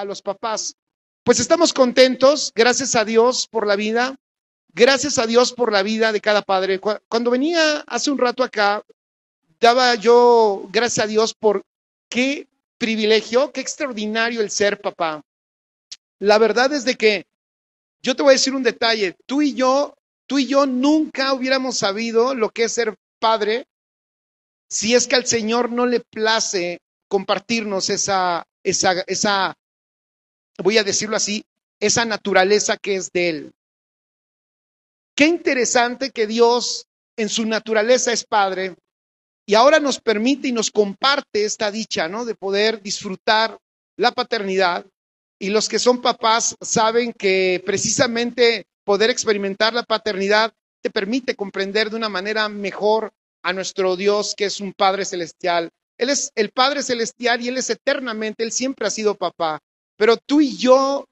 a los papás. Pues estamos contentos, gracias a Dios por la vida, gracias a Dios por la vida de cada padre. Cuando venía hace un rato acá, daba yo gracias a Dios por qué privilegio, qué extraordinario el ser papá. La verdad es de que yo te voy a decir un detalle, tú y yo, tú y yo nunca hubiéramos sabido lo que es ser padre si es que al Señor no le place compartirnos esa, esa, esa voy a decirlo así, esa naturaleza que es de Él. Qué interesante que Dios en su naturaleza es Padre y ahora nos permite y nos comparte esta dicha, ¿no? De poder disfrutar la paternidad. Y los que son papás saben que precisamente poder experimentar la paternidad te permite comprender de una manera mejor a nuestro Dios que es un Padre Celestial. Él es el Padre Celestial y Él es eternamente, Él siempre ha sido papá. Pero tú y yo,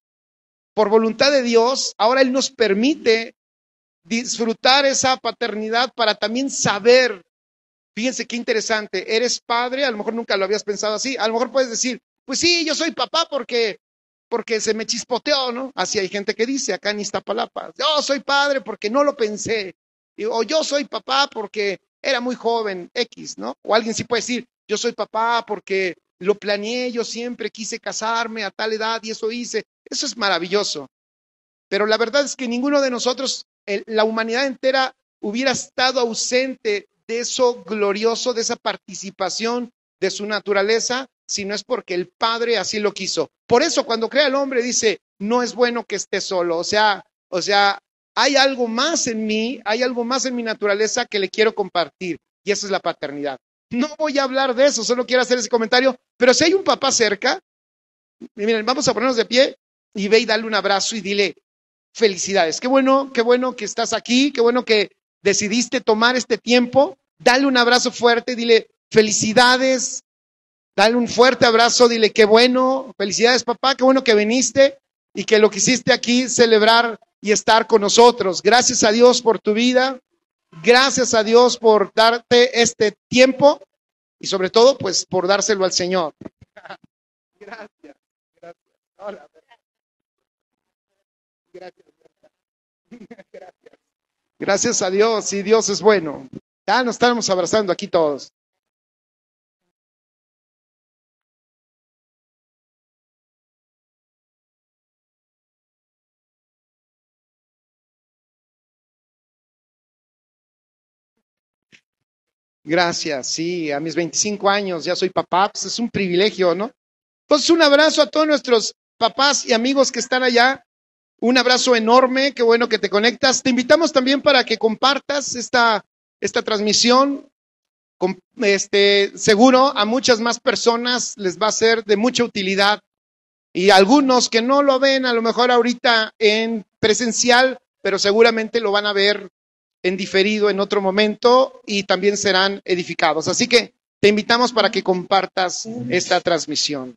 por voluntad de Dios, ahora Él nos permite disfrutar esa paternidad para también saber. Fíjense qué interesante, eres padre, a lo mejor nunca lo habías pensado así, a lo mejor puedes decir, pues sí, yo soy papá porque porque se me chispoteó, ¿no? Así hay gente que dice acá en Iztapalapa, yo soy padre porque no lo pensé, o yo soy papá porque era muy joven, X, ¿no? O alguien sí puede decir, yo soy papá porque lo planeé, yo siempre quise casarme a tal edad y eso hice. Eso es maravilloso. Pero la verdad es que ninguno de nosotros, la humanidad entera, hubiera estado ausente de eso glorioso, de esa participación de su naturaleza, si no es porque el Padre así lo quiso. Por eso cuando crea el hombre dice, no es bueno que esté solo. O sea, o sea, hay algo más en mí, hay algo más en mi naturaleza que le quiero compartir. Y eso es la paternidad. No voy a hablar de eso, solo quiero hacer ese comentario pero si hay un papá cerca, miren, vamos a ponernos de pie y ve y dale un abrazo y dile felicidades. Qué bueno, qué bueno que estás aquí, qué bueno que decidiste tomar este tiempo. Dale un abrazo fuerte, dile felicidades, dale un fuerte abrazo, dile qué bueno, felicidades papá, qué bueno que viniste y que lo quisiste aquí celebrar y estar con nosotros. Gracias a Dios por tu vida, gracias a Dios por darte este tiempo y sobre todo, pues, por dárselo al Señor. gracias, gracias. Gracias, gracias. gracias. a Dios, y Dios es bueno. Ya nos estamos abrazando aquí todos. Gracias, sí, a mis 25 años ya soy papá, pues es un privilegio, ¿no? Entonces, un abrazo a todos nuestros papás y amigos que están allá. Un abrazo enorme, qué bueno que te conectas. Te invitamos también para que compartas esta, transmisión. este, seguro a muchas más personas les va a ser de mucha utilidad. Y algunos que no lo ven, a lo mejor ahorita en presencial, pero seguramente lo van a ver en diferido en otro momento y también serán edificados. Así que te invitamos para que compartas esta transmisión.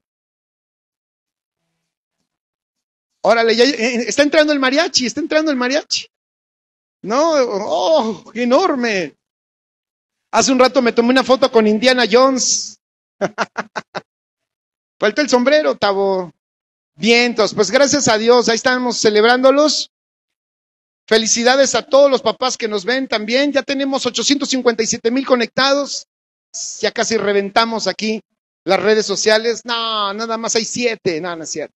Órale, ya, eh, eh, está entrando el mariachi, está entrando el mariachi. No, oh, enorme. Hace un rato me tomé una foto con Indiana Jones. Falta el sombrero, Tabo. Vientos, pues gracias a Dios, ahí estamos celebrándolos. Felicidades a todos los papás que nos ven también. Ya tenemos 857 mil conectados. Ya casi reventamos aquí las redes sociales. No, nada más hay siete. No, no es cierto.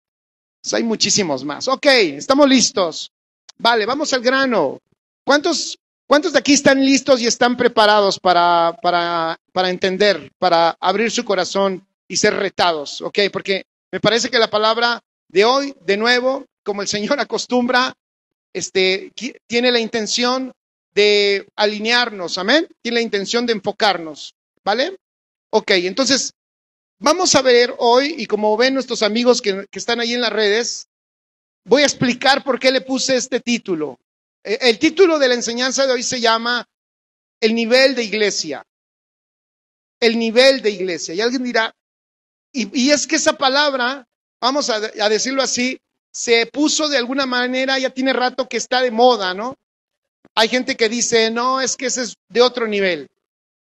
Pues hay muchísimos más. Ok, estamos listos. Vale, vamos al grano. ¿Cuántos, cuántos de aquí están listos y están preparados para, para, para entender, para abrir su corazón y ser retados? Ok, porque me parece que la palabra de hoy, de nuevo, como el Señor acostumbra, este, tiene la intención de alinearnos, amén. Tiene la intención de enfocarnos, ¿vale? Ok, entonces vamos a ver hoy, y como ven nuestros amigos que, están ahí en las redes, voy a explicar por qué le puse este título. E, el título de la enseñanza de hoy se llama El nivel de iglesia. El nivel de iglesia. Y alguien dirá, y, es que esa palabra, vamos a decirlo así, se puso de alguna manera, ya tiene rato que está de moda, ¿no? Hay gente que dice, no, es que ese es de otro nivel.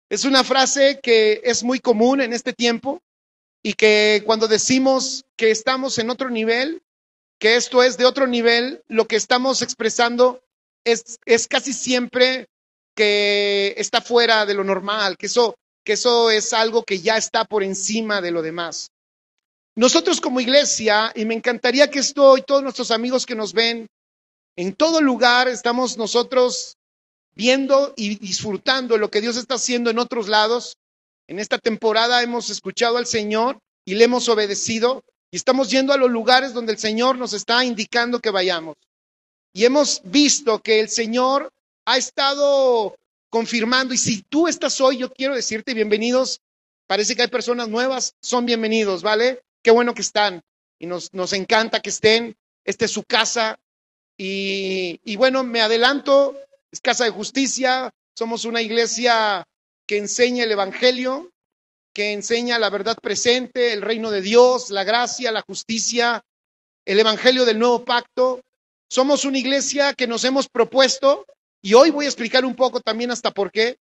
Es una frase que es muy común en este tiempo y que cuando decimos que estamos en otro nivel, que esto es de otro nivel, lo que estamos expresando es, es casi siempre que está fuera de lo normal, que eso, que eso es algo que ya está por encima de lo demás. Nosotros como iglesia, y me encantaría que esto todos nuestros amigos que nos ven, en todo lugar estamos nosotros viendo y disfrutando lo que Dios está haciendo en otros lados. En esta temporada hemos escuchado al Señor y le hemos obedecido y estamos yendo a los lugares donde el Señor nos está indicando que vayamos. Y hemos visto que el Señor ha estado confirmando. Y si tú estás hoy, yo quiero decirte bienvenidos. Parece que hay personas nuevas, son bienvenidos, ¿vale? Qué bueno que están y nos, nos encanta que estén. Esta es su casa. Y, y bueno, me adelanto, es Casa de Justicia, somos una iglesia que enseña el Evangelio, que enseña la verdad presente, el reino de Dios, la gracia, la justicia, el Evangelio del nuevo pacto. Somos una iglesia que nos hemos propuesto, y hoy voy a explicar un poco también hasta por qué,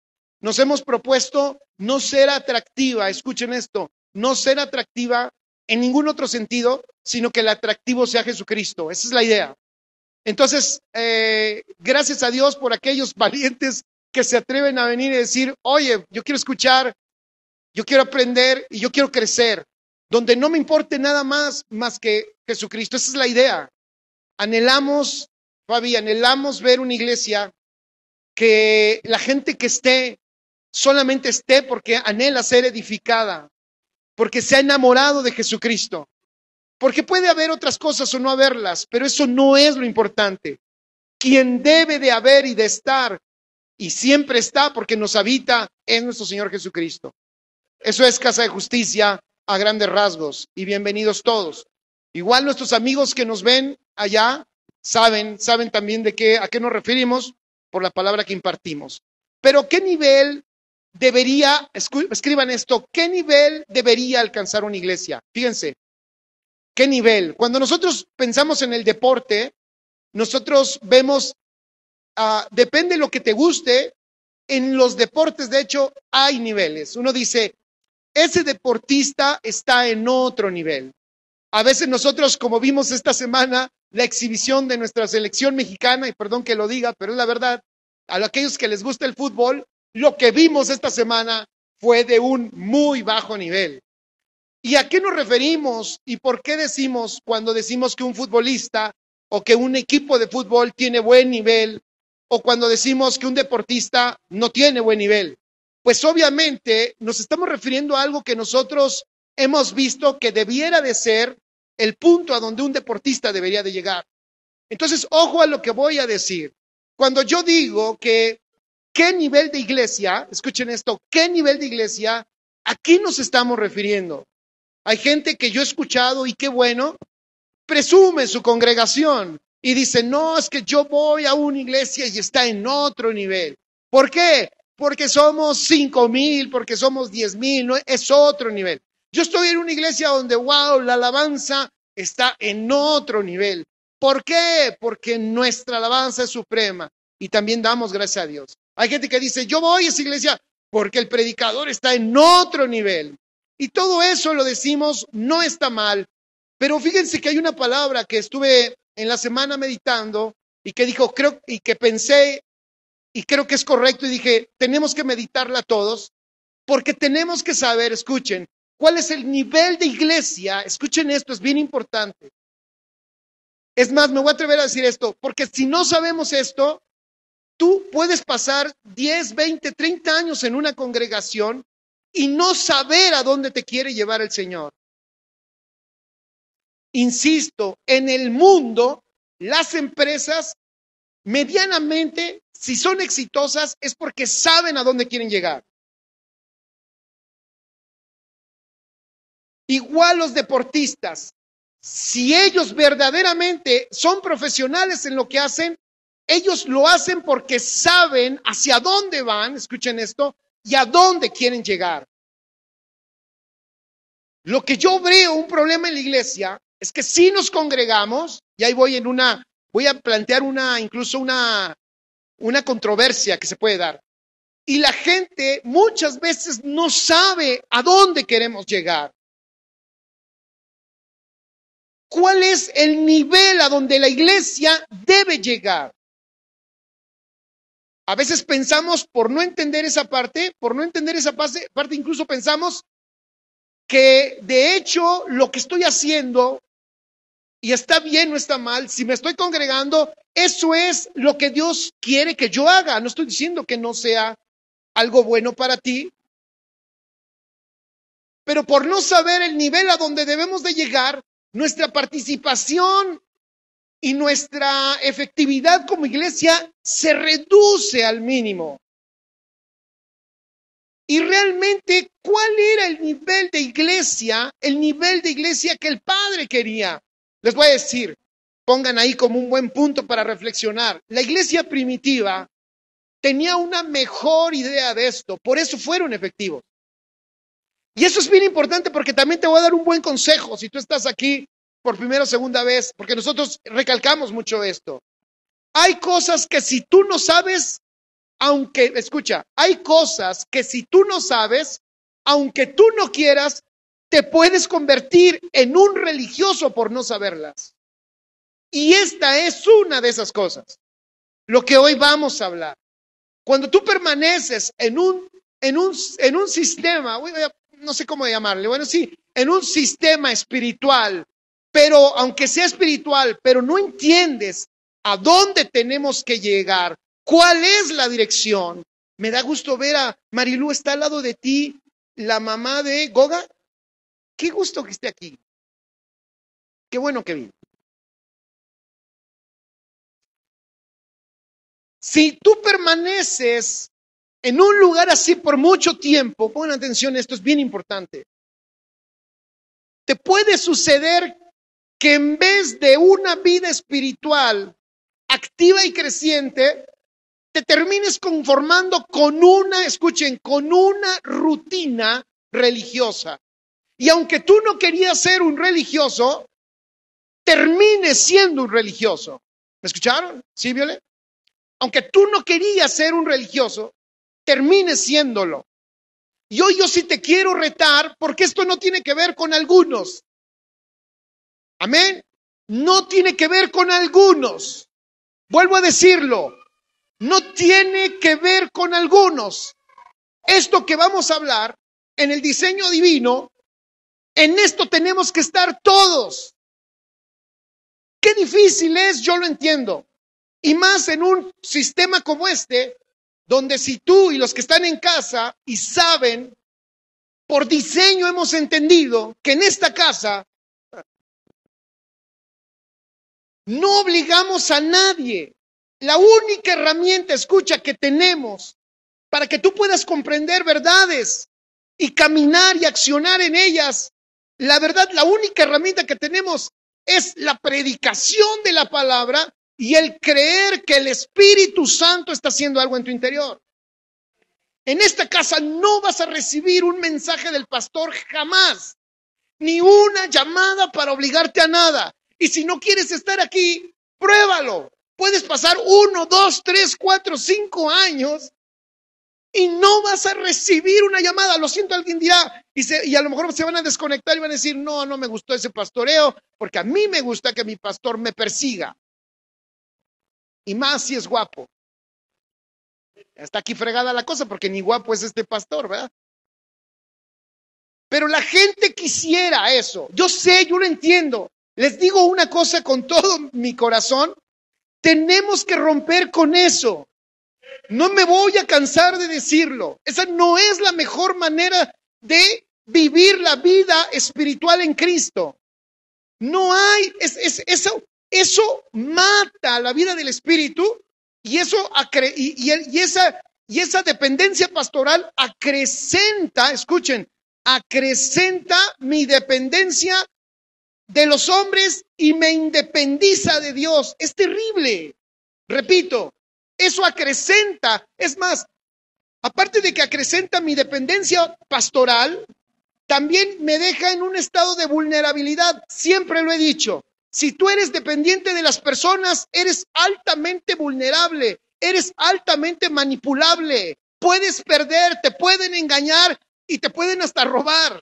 nos hemos propuesto no ser atractiva, escuchen esto, no ser atractiva en ningún otro sentido, sino que el atractivo sea Jesucristo. Esa es la idea. Entonces, eh, gracias a Dios por aquellos valientes que se atreven a venir y decir, oye, yo quiero escuchar, yo quiero aprender y yo quiero crecer, donde no me importe nada más más que Jesucristo. Esa es la idea. Anhelamos, Fabi, anhelamos ver una iglesia que la gente que esté solamente esté porque anhela ser edificada, porque se ha enamorado de Jesucristo. Porque puede haber otras cosas o no haberlas, pero eso no es lo importante. Quien debe de haber y de estar, y siempre está porque nos habita, es nuestro Señor Jesucristo. Eso es Casa de Justicia a grandes rasgos. Y bienvenidos todos. Igual nuestros amigos que nos ven allá saben, saben también de qué, a qué nos referimos por la palabra que impartimos. Pero ¿qué nivel debería, escriban esto, ¿qué nivel debería alcanzar una iglesia? Fíjense, ¿qué nivel? Cuando nosotros pensamos en el deporte, nosotros vemos, ah, depende de lo que te guste, en los deportes, de hecho, hay niveles. Uno dice, ese deportista está en otro nivel. A veces nosotros, como vimos esta semana, la exhibición de nuestra selección mexicana, y perdón que lo diga, pero es la verdad, a aquellos que les gusta el fútbol, lo que vimos esta semana fue de un muy bajo nivel. ¿Y a qué nos referimos y por qué decimos cuando decimos que un futbolista o que un equipo de fútbol tiene buen nivel o cuando decimos que un deportista no tiene buen nivel? Pues obviamente nos estamos refiriendo a algo que nosotros hemos visto que debiera de ser el punto a donde un deportista debería de llegar. Entonces, ojo a lo que voy a decir. Cuando yo digo que qué nivel de iglesia, escuchen esto, qué nivel de iglesia, a qué nos estamos refiriendo. Hay gente que yo he escuchado y qué bueno, presume su congregación y dice, no, es que yo voy a una iglesia y está en otro nivel. ¿Por qué? Porque somos cinco mil, porque somos diez mil, es otro nivel. Yo estoy en una iglesia donde, wow, la alabanza está en otro nivel. ¿Por qué? Porque nuestra alabanza es suprema. Y también damos gracias a Dios. Hay gente que dice, yo voy a esa iglesia porque el predicador está en otro nivel. Y todo eso lo decimos, no está mal. Pero fíjense que hay una palabra que estuve en la semana meditando y que dijo, creo, y que pensé y creo que es correcto y dije, tenemos que meditarla todos porque tenemos que saber, escuchen, cuál es el nivel de iglesia. Escuchen esto, es bien importante. Es más, me voy a atrever a decir esto, porque si no sabemos esto, Tú puedes pasar 10, 20, 30 años en una congregación y no saber a dónde te quiere llevar el Señor. Insisto, en el mundo, las empresas medianamente, si son exitosas, es porque saben a dónde quieren llegar. Igual los deportistas, si ellos verdaderamente son profesionales en lo que hacen, ellos lo hacen porque saben hacia dónde van, escuchen esto, y a dónde quieren llegar. Lo que yo veo un problema en la iglesia es que si nos congregamos, y ahí voy en una, voy a plantear una, incluso una, una controversia que se puede dar. Y la gente muchas veces no sabe a dónde queremos llegar. ¿Cuál es el nivel a donde la iglesia debe llegar? A veces pensamos, por no entender esa parte, por no entender esa parte, incluso pensamos que de hecho lo que estoy haciendo, y está bien, o está mal, si me estoy congregando, eso es lo que Dios quiere que yo haga. No estoy diciendo que no sea algo bueno para ti, pero por no saber el nivel a donde debemos de llegar, nuestra participación y nuestra efectividad como iglesia se reduce al mínimo. Y realmente, ¿cuál era el nivel de iglesia, el nivel de iglesia que el Padre quería? Les voy a decir, pongan ahí como un buen punto para reflexionar. La iglesia primitiva tenía una mejor idea de esto, por eso fueron efectivos. Y eso es bien importante porque también te voy a dar un buen consejo si tú estás aquí por primera o segunda vez, porque nosotros recalcamos mucho esto. Hay cosas que si tú no sabes, aunque, escucha, hay cosas que si tú no sabes, aunque tú no quieras, te puedes convertir en un religioso por no saberlas. Y esta es una de esas cosas, lo que hoy vamos a hablar. Cuando tú permaneces en un, en un, en un sistema, no sé cómo llamarle, bueno, sí, en un sistema espiritual pero aunque sea espiritual, pero no entiendes a dónde tenemos que llegar, cuál es la dirección. Me da gusto ver a Marilú, está al lado de ti la mamá de Goga. Qué gusto que esté aquí. Qué bueno que vino. Si tú permaneces en un lugar así por mucho tiempo, pon atención, esto es bien importante. Te puede suceder que en vez de una vida espiritual activa y creciente, te termines conformando con una, escuchen, con una rutina religiosa. Y aunque tú no querías ser un religioso, termines siendo un religioso. ¿Me escucharon? ¿Sí, Violet? Aunque tú no querías ser un religioso, termines siéndolo. Y hoy yo sí te quiero retar, porque esto no tiene que ver con algunos, Amén. No tiene que ver con algunos. Vuelvo a decirlo. No tiene que ver con algunos. Esto que vamos a hablar en el diseño divino, en esto tenemos que estar todos. Qué difícil es, yo lo entiendo. Y más en un sistema como este, donde si tú y los que están en casa y saben, por diseño hemos entendido que en esta casa No obligamos a nadie. La única herramienta, escucha, que tenemos para que tú puedas comprender verdades y caminar y accionar en ellas, la verdad, la única herramienta que tenemos es la predicación de la palabra y el creer que el Espíritu Santo está haciendo algo en tu interior. En esta casa no vas a recibir un mensaje del pastor jamás, ni una llamada para obligarte a nada. Y si no quieres estar aquí, pruébalo. Puedes pasar uno, dos, tres, cuatro, cinco años y no vas a recibir una llamada. Lo siento, alguien día y, y, a lo mejor se van a desconectar y van a decir, no, no me gustó ese pastoreo, porque a mí me gusta que mi pastor me persiga. Y más si es guapo. Está aquí fregada la cosa, porque ni guapo es este pastor, ¿verdad? Pero la gente quisiera eso. Yo sé, yo lo entiendo. Les digo una cosa con todo mi corazón, tenemos que romper con eso. No me voy a cansar de decirlo. Esa no es la mejor manera de vivir la vida espiritual en Cristo. No hay, es, eso, eso mata la vida del espíritu y, eso, y, y, y, esa, y esa dependencia pastoral acrecenta, escuchen, acrecenta mi dependencia de los hombres y me independiza de Dios. Es terrible. Repito, eso acrecenta. Es más, aparte de que acrecenta mi dependencia pastoral, también me deja en un estado de vulnerabilidad. Siempre lo he dicho. Si tú eres dependiente de las personas, eres altamente vulnerable, eres altamente manipulable, puedes perder, te pueden engañar y te pueden hasta robar.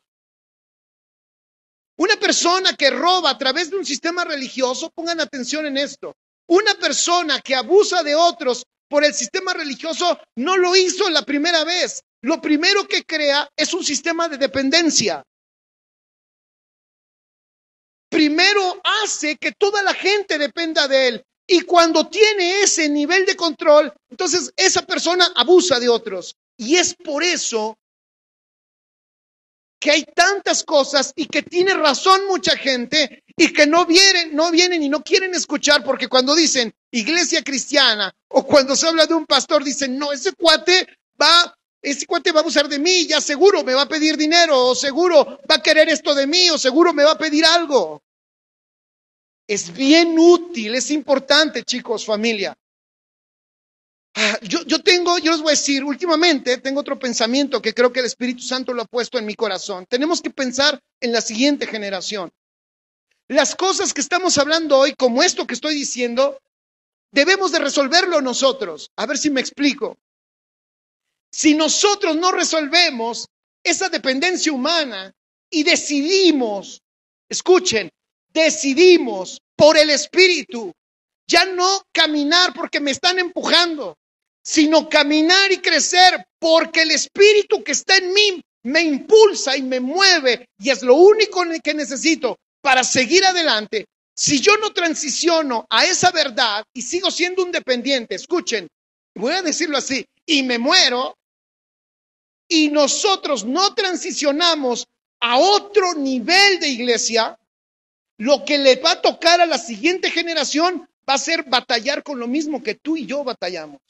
Una persona que roba a través de un sistema religioso, pongan atención en esto, una persona que abusa de otros por el sistema religioso no lo hizo la primera vez. Lo primero que crea es un sistema de dependencia. Primero hace que toda la gente dependa de él. Y cuando tiene ese nivel de control, entonces esa persona abusa de otros. Y es por eso que hay tantas cosas y que tiene razón mucha gente y que no vienen, no vienen y no quieren escuchar porque cuando dicen iglesia cristiana o cuando se habla de un pastor dicen, no, ese cuate va, ese cuate va a usar de mí, ya seguro me va a pedir dinero o seguro va a querer esto de mí o seguro me va a pedir algo. Es bien útil, es importante chicos, familia, Ah, yo, yo tengo, yo les voy a decir, últimamente tengo otro pensamiento que creo que el Espíritu Santo lo ha puesto en mi corazón. Tenemos que pensar en la siguiente generación. Las cosas que estamos hablando hoy, como esto que estoy diciendo, debemos de resolverlo nosotros. A ver si me explico. Si nosotros no resolvemos esa dependencia humana y decidimos, escuchen, decidimos por el Espíritu ya no caminar porque me están empujando, sino caminar y crecer porque el espíritu que está en mí me impulsa y me mueve y es lo único que necesito para seguir adelante. Si yo no transiciono a esa verdad y sigo siendo un dependiente, escuchen, voy a decirlo así, y me muero, y nosotros no transicionamos a otro nivel de iglesia, lo que le va a tocar a la siguiente generación va a ser batallar con lo mismo que tú y yo batallamos.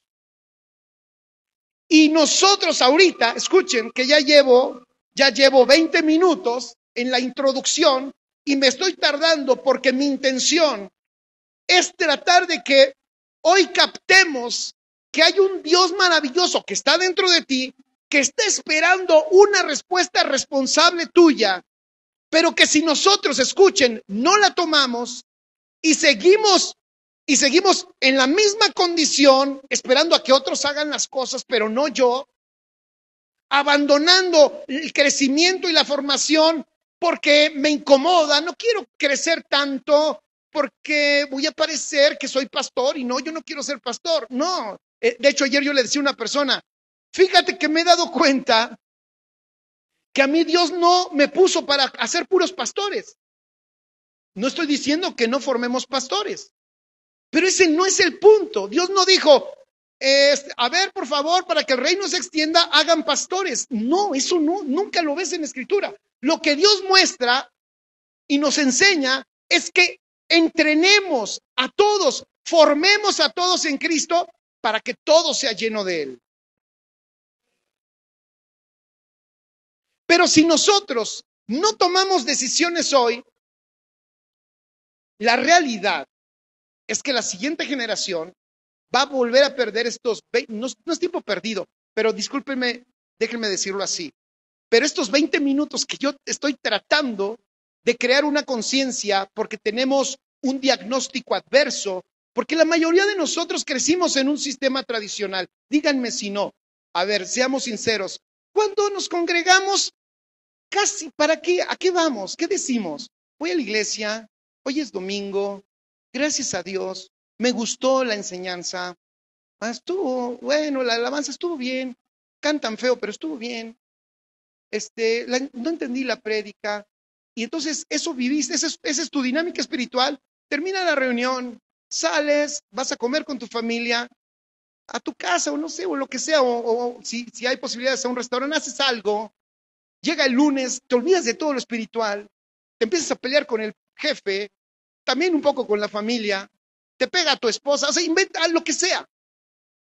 Y nosotros ahorita, escuchen, que ya llevo, ya llevo 20 minutos en la introducción y me estoy tardando porque mi intención es tratar de que hoy captemos que hay un Dios maravilloso que está dentro de ti, que está esperando una respuesta responsable tuya, pero que si nosotros escuchen, no la tomamos y seguimos y seguimos en la misma condición, esperando a que otros hagan las cosas, pero no yo, abandonando el crecimiento y la formación porque me incomoda, no quiero crecer tanto porque voy a parecer que soy pastor y no, yo no quiero ser pastor. No, eh, de hecho ayer yo le decía a una persona, fíjate que me he dado cuenta que a mí Dios no me puso para hacer puros pastores. No estoy diciendo que no formemos pastores. Pero ese no es el punto. Dios no dijo, a ver, por favor, para que el reino se extienda, hagan pastores. No, eso no, nunca lo ves en escritura. Lo que Dios muestra y nos enseña es que entrenemos a todos, formemos a todos en Cristo para que todo sea lleno de Él. Pero si nosotros no tomamos decisiones hoy, la realidad es que la siguiente generación va a volver a perder estos, no, no es tiempo perdido, pero discúlpenme, déjenme decirlo así, pero estos 20 minutos que yo estoy tratando de crear una conciencia porque tenemos un diagnóstico adverso, porque la mayoría de nosotros crecimos en un sistema tradicional. Díganme si no. A ver, seamos sinceros. ¿Cuándo nos congregamos, casi, ¿para qué? ¿A qué vamos? ¿Qué decimos? Voy a la iglesia, hoy es domingo, gracias a Dios, me gustó la enseñanza, ah, estuvo, bueno, la alabanza estuvo bien, cantan feo, pero estuvo bien, este, no entendí la prédica, y entonces eso viviste, esa es, tu dinámica espiritual, termina la reunión, sales, vas a comer con tu familia, a tu casa o no sé, o lo que sea, o, si, si, hay posibilidades a un restaurante, haces algo, llega el lunes, te olvidas de todo lo espiritual, te empiezas a pelear con el jefe, también un poco con la familia, te pega a tu esposa, o sea, inventa lo que sea.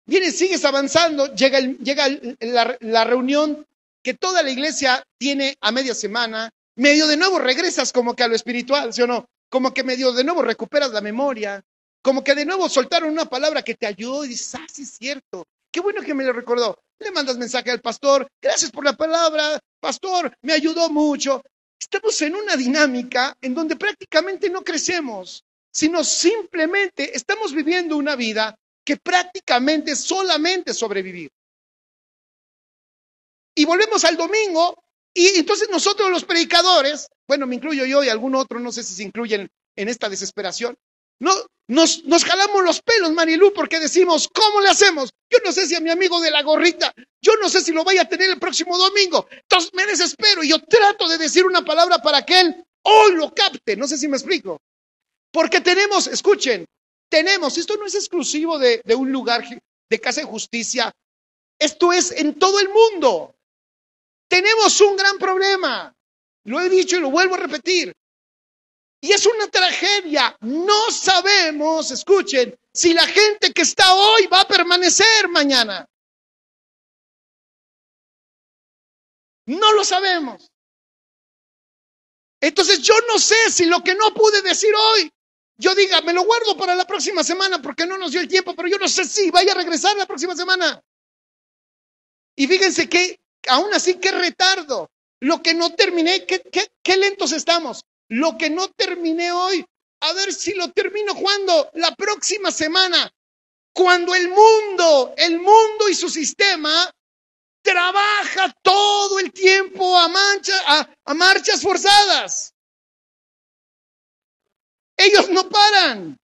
Vienes, sigues avanzando, llega, llega la, la reunión que toda la iglesia tiene a media semana, medio de nuevo regresas como que a lo espiritual, ¿sí o no? Como que medio de nuevo recuperas la memoria, como que de nuevo soltaron una palabra que te ayudó y dices, ah, sí es cierto, qué bueno que me lo recordó. Le mandas mensaje al pastor, gracias por la palabra, pastor, me ayudó mucho. Estamos en una dinámica en donde prácticamente no crecemos, sino simplemente estamos viviendo una vida que prácticamente solamente sobrevivir. Y volvemos al domingo y entonces nosotros los predicadores, bueno, me incluyo yo y algún otro, no sé si se incluyen en esta desesperación, no, nos, jalamos los pelos, Marilú, porque decimos, ¿cómo le hacemos? Yo no sé si a mi amigo de la gorrita, yo no sé si lo vaya a tener el próximo domingo. Entonces me desespero y yo trato de decir una palabra para que él hoy lo capte. No sé si me explico. Porque tenemos, escuchen, tenemos, esto no es exclusivo de un lugar de casa de justicia, esto es en todo el mundo. Tenemos un gran problema. Lo he dicho y lo vuelvo a repetir. Y es una tragedia. No sabemos, escuchen, si la gente que está hoy va a permanecer mañana. No lo sabemos. Entonces yo no sé si lo que no pude decir hoy, yo diga, me lo guardo para la próxima semana porque no nos dio el tiempo, pero yo no sé si vaya a regresar la próxima semana. Y fíjense que, aún así, qué retardo. Lo que no terminé, qué, qué lentos estamos lo que no terminé hoy, a ver si lo termino cuando, la próxima semana, cuando el mundo, el mundo y su sistema trabaja todo el tiempo a, mancha, marchas forzadas. Ellos no paran.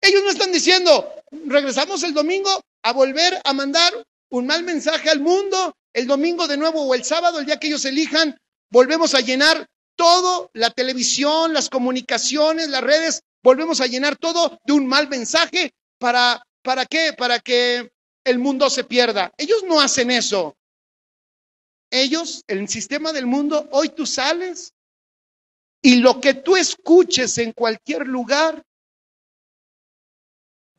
Ellos no están diciendo, regresamos el domingo a volver a mandar un mal mensaje al mundo, el domingo de nuevo o el sábado, el día que ellos elijan, volvemos a llenar todo, la televisión, las comunicaciones, las redes, volvemos a llenar todo de un mal mensaje para, ¿para qué? Para que el mundo se pierda. Ellos no hacen eso. Ellos, el sistema del mundo, hoy tú sales y lo que tú escuches en cualquier lugar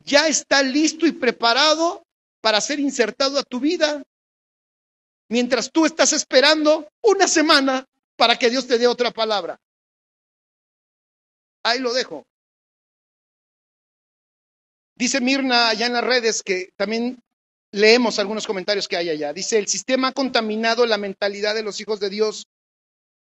ya está listo y preparado para ser insertado a tu vida. Mientras tú estás esperando una semana para que Dios te dé otra palabra. Ahí lo dejo. Dice Mirna allá en las redes que también leemos algunos comentarios que hay allá. Dice, el sistema ha contaminado la mentalidad de los hijos de Dios.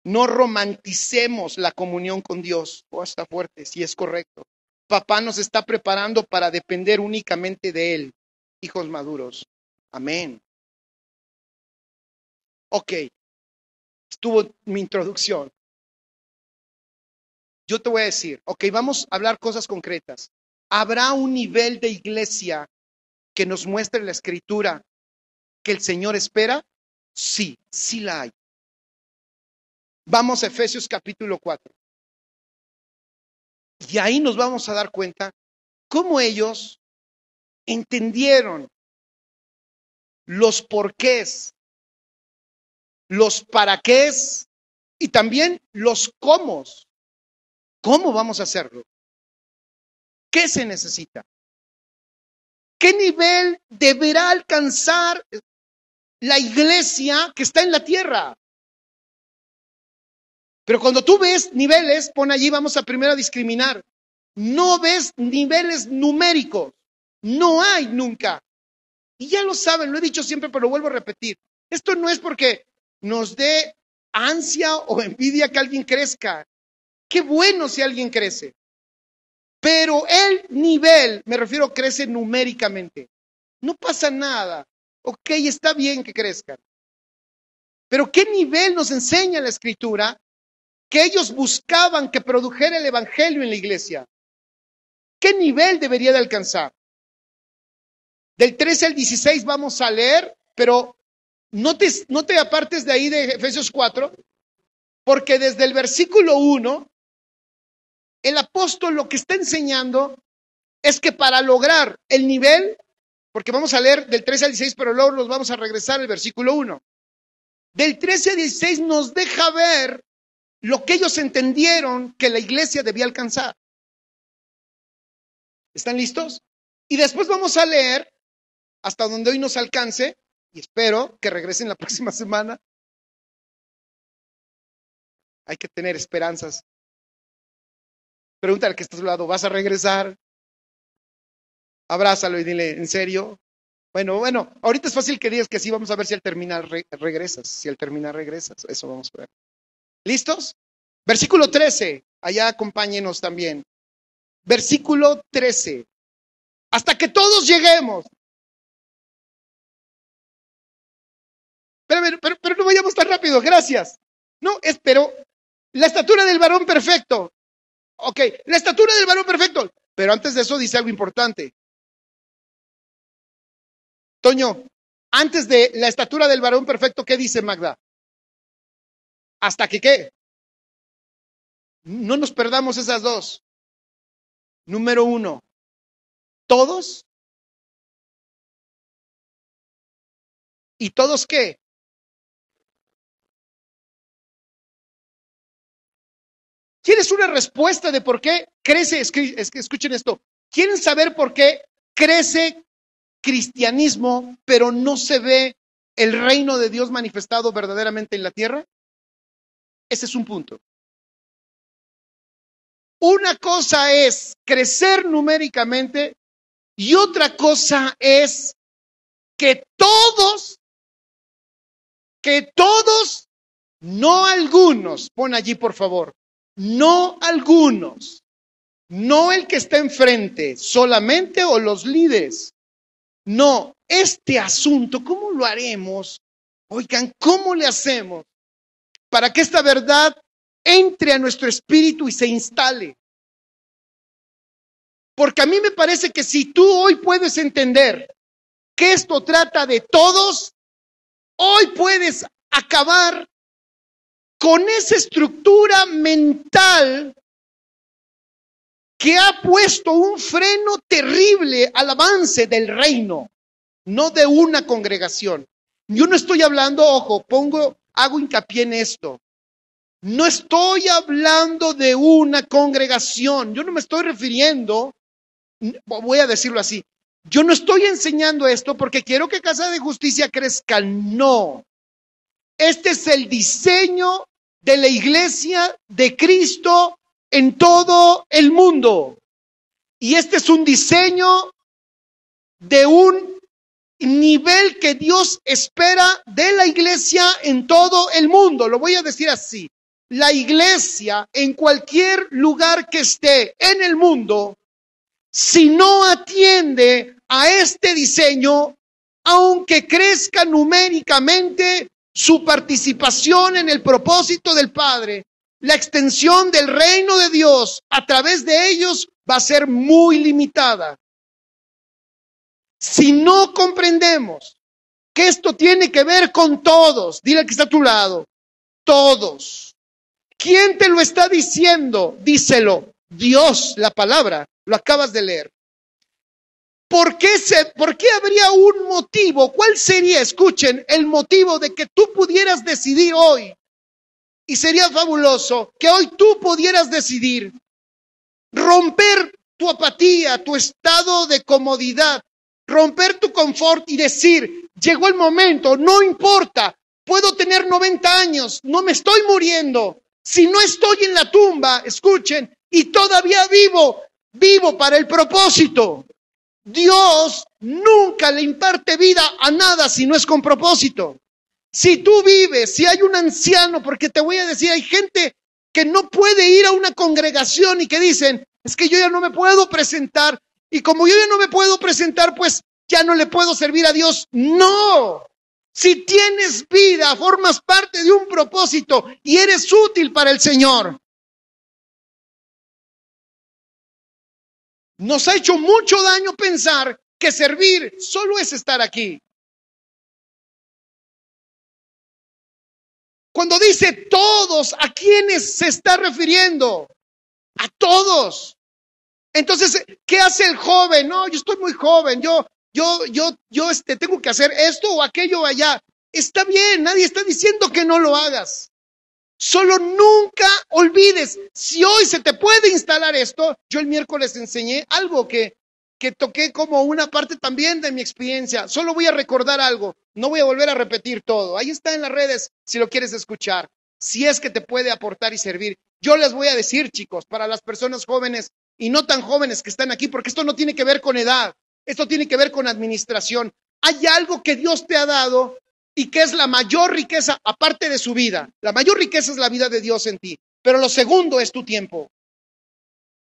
No romanticemos la comunión con Dios. O oh, está fuerte, Si es correcto. Papá nos está preparando para depender únicamente de Él, hijos maduros. Amén. Ok, estuvo mi introducción. Yo te voy a decir, ok, vamos a hablar cosas concretas. Habrá un nivel de iglesia que nos muestre la escritura que el Señor espera? Sí, sí la hay. Vamos a Efesios capítulo 4. Y ahí nos vamos a dar cuenta cómo ellos entendieron los porqués los para qué y también los cómo. ¿Cómo vamos a hacerlo? ¿Qué se necesita? ¿Qué nivel deberá alcanzar la iglesia que está en la tierra? Pero cuando tú ves niveles, pon allí, vamos a primero a discriminar. No ves niveles numéricos. No hay nunca. Y ya lo saben, lo he dicho siempre, pero lo vuelvo a repetir. Esto no es porque nos dé ansia o envidia que alguien crezca. Qué bueno si alguien crece. Pero el nivel, me refiero, crece numéricamente. No pasa nada. Ok, está bien que crezcan. Pero ¿qué nivel nos enseña la escritura que ellos buscaban que produjera el Evangelio en la iglesia? ¿Qué nivel debería de alcanzar? Del 13 al 16 vamos a leer, pero no te, apartes de ahí de Efesios 4, porque desde el versículo 1, el apóstol lo que está enseñando es que para lograr el nivel, porque vamos a leer del 13 al 16, pero luego nos vamos a regresar al versículo 1. Del 13 al 16 nos deja ver lo que ellos entendieron que la iglesia debía alcanzar. ¿Están listos? Y después vamos a leer, hasta donde hoy nos alcance, y espero que regresen la próxima semana. Hay que tener esperanzas. Pregúntale al que está a su lado, ¿vas a regresar? Abrázalo y dile, ¿en serio? Bueno, bueno, ahorita es fácil que digas que sí, vamos a ver si al terminar regresas, si al terminar regresas, eso vamos a ver. ¿Listos? Versículo 13, allá acompáñenos también. Versículo 13. Hasta que todos lleguemos pero, no vayamos tan rápido, gracias. No, es, pero la estatura del varón perfecto. Ok, la estatura del varón perfecto. Pero antes de eso dice algo importante. Toño, antes de la estatura del varón perfecto, ¿qué dice Magda? ¿Hasta que qué? No nos perdamos esas dos. Número uno, todos. ¿Y todos qué? ¿Quieres una respuesta de por qué crece? escuchen esto. ¿Quieren saber por qué crece cristianismo, pero no se ve el reino de Dios manifestado verdaderamente en la tierra? Ese es un punto. Una cosa es crecer numéricamente y otra cosa es que todos, que todos, no algunos, pon allí por favor, no algunos, no el que está enfrente, solamente o los líderes. No, este asunto, ¿cómo lo haremos? Oigan, ¿cómo le hacemos para que esta verdad entre a nuestro espíritu y se instale? Porque a mí me parece que si tú hoy puedes entender que esto trata de todos, hoy puedes acabar con esa estructura mental que ha puesto un freno terrible al avance del reino, no de una congregación. Yo no estoy hablando, ojo, pongo, hago hincapié en esto. No estoy hablando de una congregación. Yo no me estoy refiriendo, voy a decirlo así. Yo no estoy enseñando esto porque quiero que Casa de Justicia crezca. No. Este es el diseño de la iglesia de Cristo en todo el mundo. Y este es un diseño de un nivel que Dios espera de la iglesia en todo el mundo. Lo voy a decir así. La iglesia en cualquier lugar que esté en el mundo, si no atiende a este diseño, aunque crezca numéricamente, su participación en el propósito del Padre, la extensión del reino de Dios a través de ellos va a ser muy limitada. Si no comprendemos que esto tiene que ver con todos, dile que está a tu lado, todos. ¿Quién te lo está diciendo? Díselo. Dios, la palabra, lo acabas de leer. ¿Por qué, ¿Por qué habría un motivo? ¿Cuál sería, escuchen, el motivo de que tú pudieras decidir hoy? Y sería fabuloso que hoy tú pudieras decidir romper tu apatía, tu estado de comodidad, romper tu confort y decir, llegó el momento, no importa, puedo tener 90 años, no me estoy muriendo. Si no estoy en la tumba, escuchen, y todavía vivo, vivo para el propósito. Dios nunca le imparte vida a nada si no es con propósito. Si tú vives, si hay un anciano, porque te voy a decir, hay gente que no puede ir a una congregación y que dicen, es que yo ya no me puedo presentar y como yo ya no me puedo presentar, pues ya no le puedo servir a Dios. No, si tienes vida, formas parte de un propósito y eres útil para el Señor. Nos ha hecho mucho daño pensar que servir solo es estar aquí. Cuando dice todos, ¿a quiénes se está refiriendo? A todos. Entonces, ¿qué hace el joven? No, yo estoy muy joven, yo, yo, yo, yo este, tengo que hacer esto o aquello allá. Está bien, nadie está diciendo que no lo hagas. Solo nunca olvides, si hoy se te puede instalar esto, yo el miércoles enseñé algo que, que toqué como una parte también de mi experiencia. Solo voy a recordar algo, no voy a volver a repetir todo. Ahí está en las redes si lo quieres escuchar, si es que te puede aportar y servir. Yo les voy a decir, chicos, para las personas jóvenes y no tan jóvenes que están aquí, porque esto no tiene que ver con edad, esto tiene que ver con administración. Hay algo que Dios te ha dado y que es la mayor riqueza aparte de su vida. La mayor riqueza es la vida de Dios en ti, pero lo segundo es tu tiempo.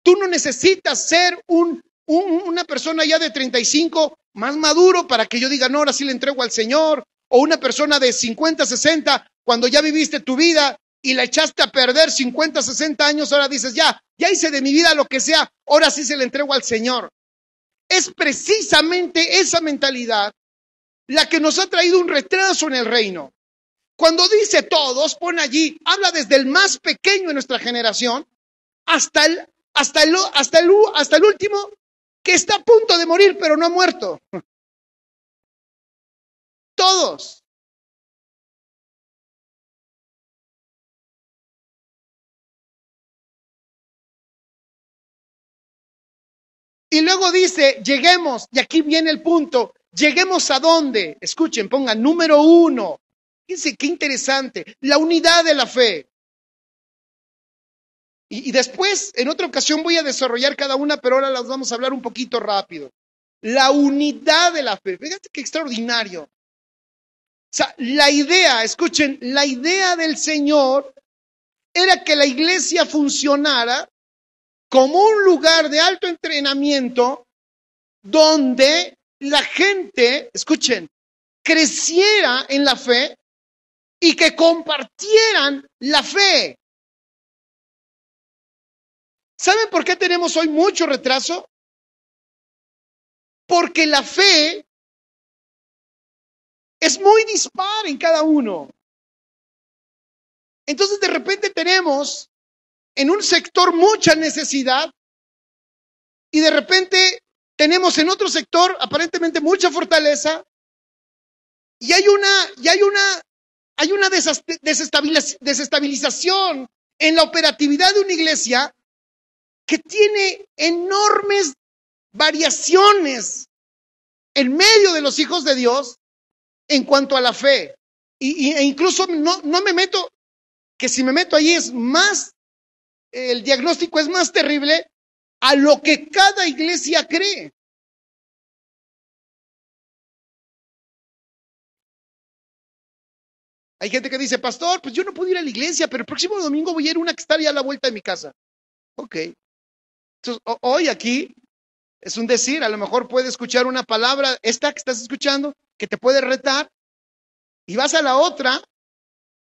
Tú no necesitas ser una persona ya de 35 más maduro para que yo diga, no, ahora sí le entrego al Señor, o una persona de 50, 60, cuando ya viviste tu vida y la echaste a perder 50, 60 años, ahora dices, ya, ya hice de mi vida lo que sea, ahora sí se le entrego al Señor. Es precisamente esa mentalidad la que nos ha traído un retraso en el reino. Cuando dice todos, pone allí, habla desde el más pequeño de nuestra generación hasta el, hasta el, hasta el, hasta el último que está a punto de morir, pero no ha muerto. Todos. Y luego dice, lleguemos, y aquí viene el punto, Lleguemos a dónde? Escuchen, pongan número uno. Fíjense qué interesante, la unidad de la fe. Y, después, en otra ocasión, voy a desarrollar cada una, pero ahora las vamos a hablar un poquito rápido. La unidad de la fe. Fíjate qué extraordinario. O sea, la idea, escuchen, la idea del Señor era que la iglesia funcionara como un lugar de alto entrenamiento donde la gente, escuchen, creciera en la fe y que compartieran la fe. ¿Saben por qué tenemos hoy mucho retraso? Porque la fe es muy dispar en cada uno. Entonces de repente tenemos en un sector mucha necesidad y de repente tenemos en otro sector aparentemente mucha fortaleza y hay una, y hay una, hay una desestabilización en la operatividad de una iglesia que tiene enormes variaciones en medio de los hijos de Dios en cuanto a la fe. Y, e incluso no, no me meto, que si me meto ahí es más, el diagnóstico es más terrible, a lo que cada iglesia cree. Hay gente que dice, pastor, pues yo no puedo ir a la iglesia, pero el próximo domingo voy a ir una que está a la vuelta de mi casa. Ok. Entonces, hoy aquí es un decir, a lo mejor puede escuchar una palabra, esta que estás escuchando, que te puede retar, y vas a la otra,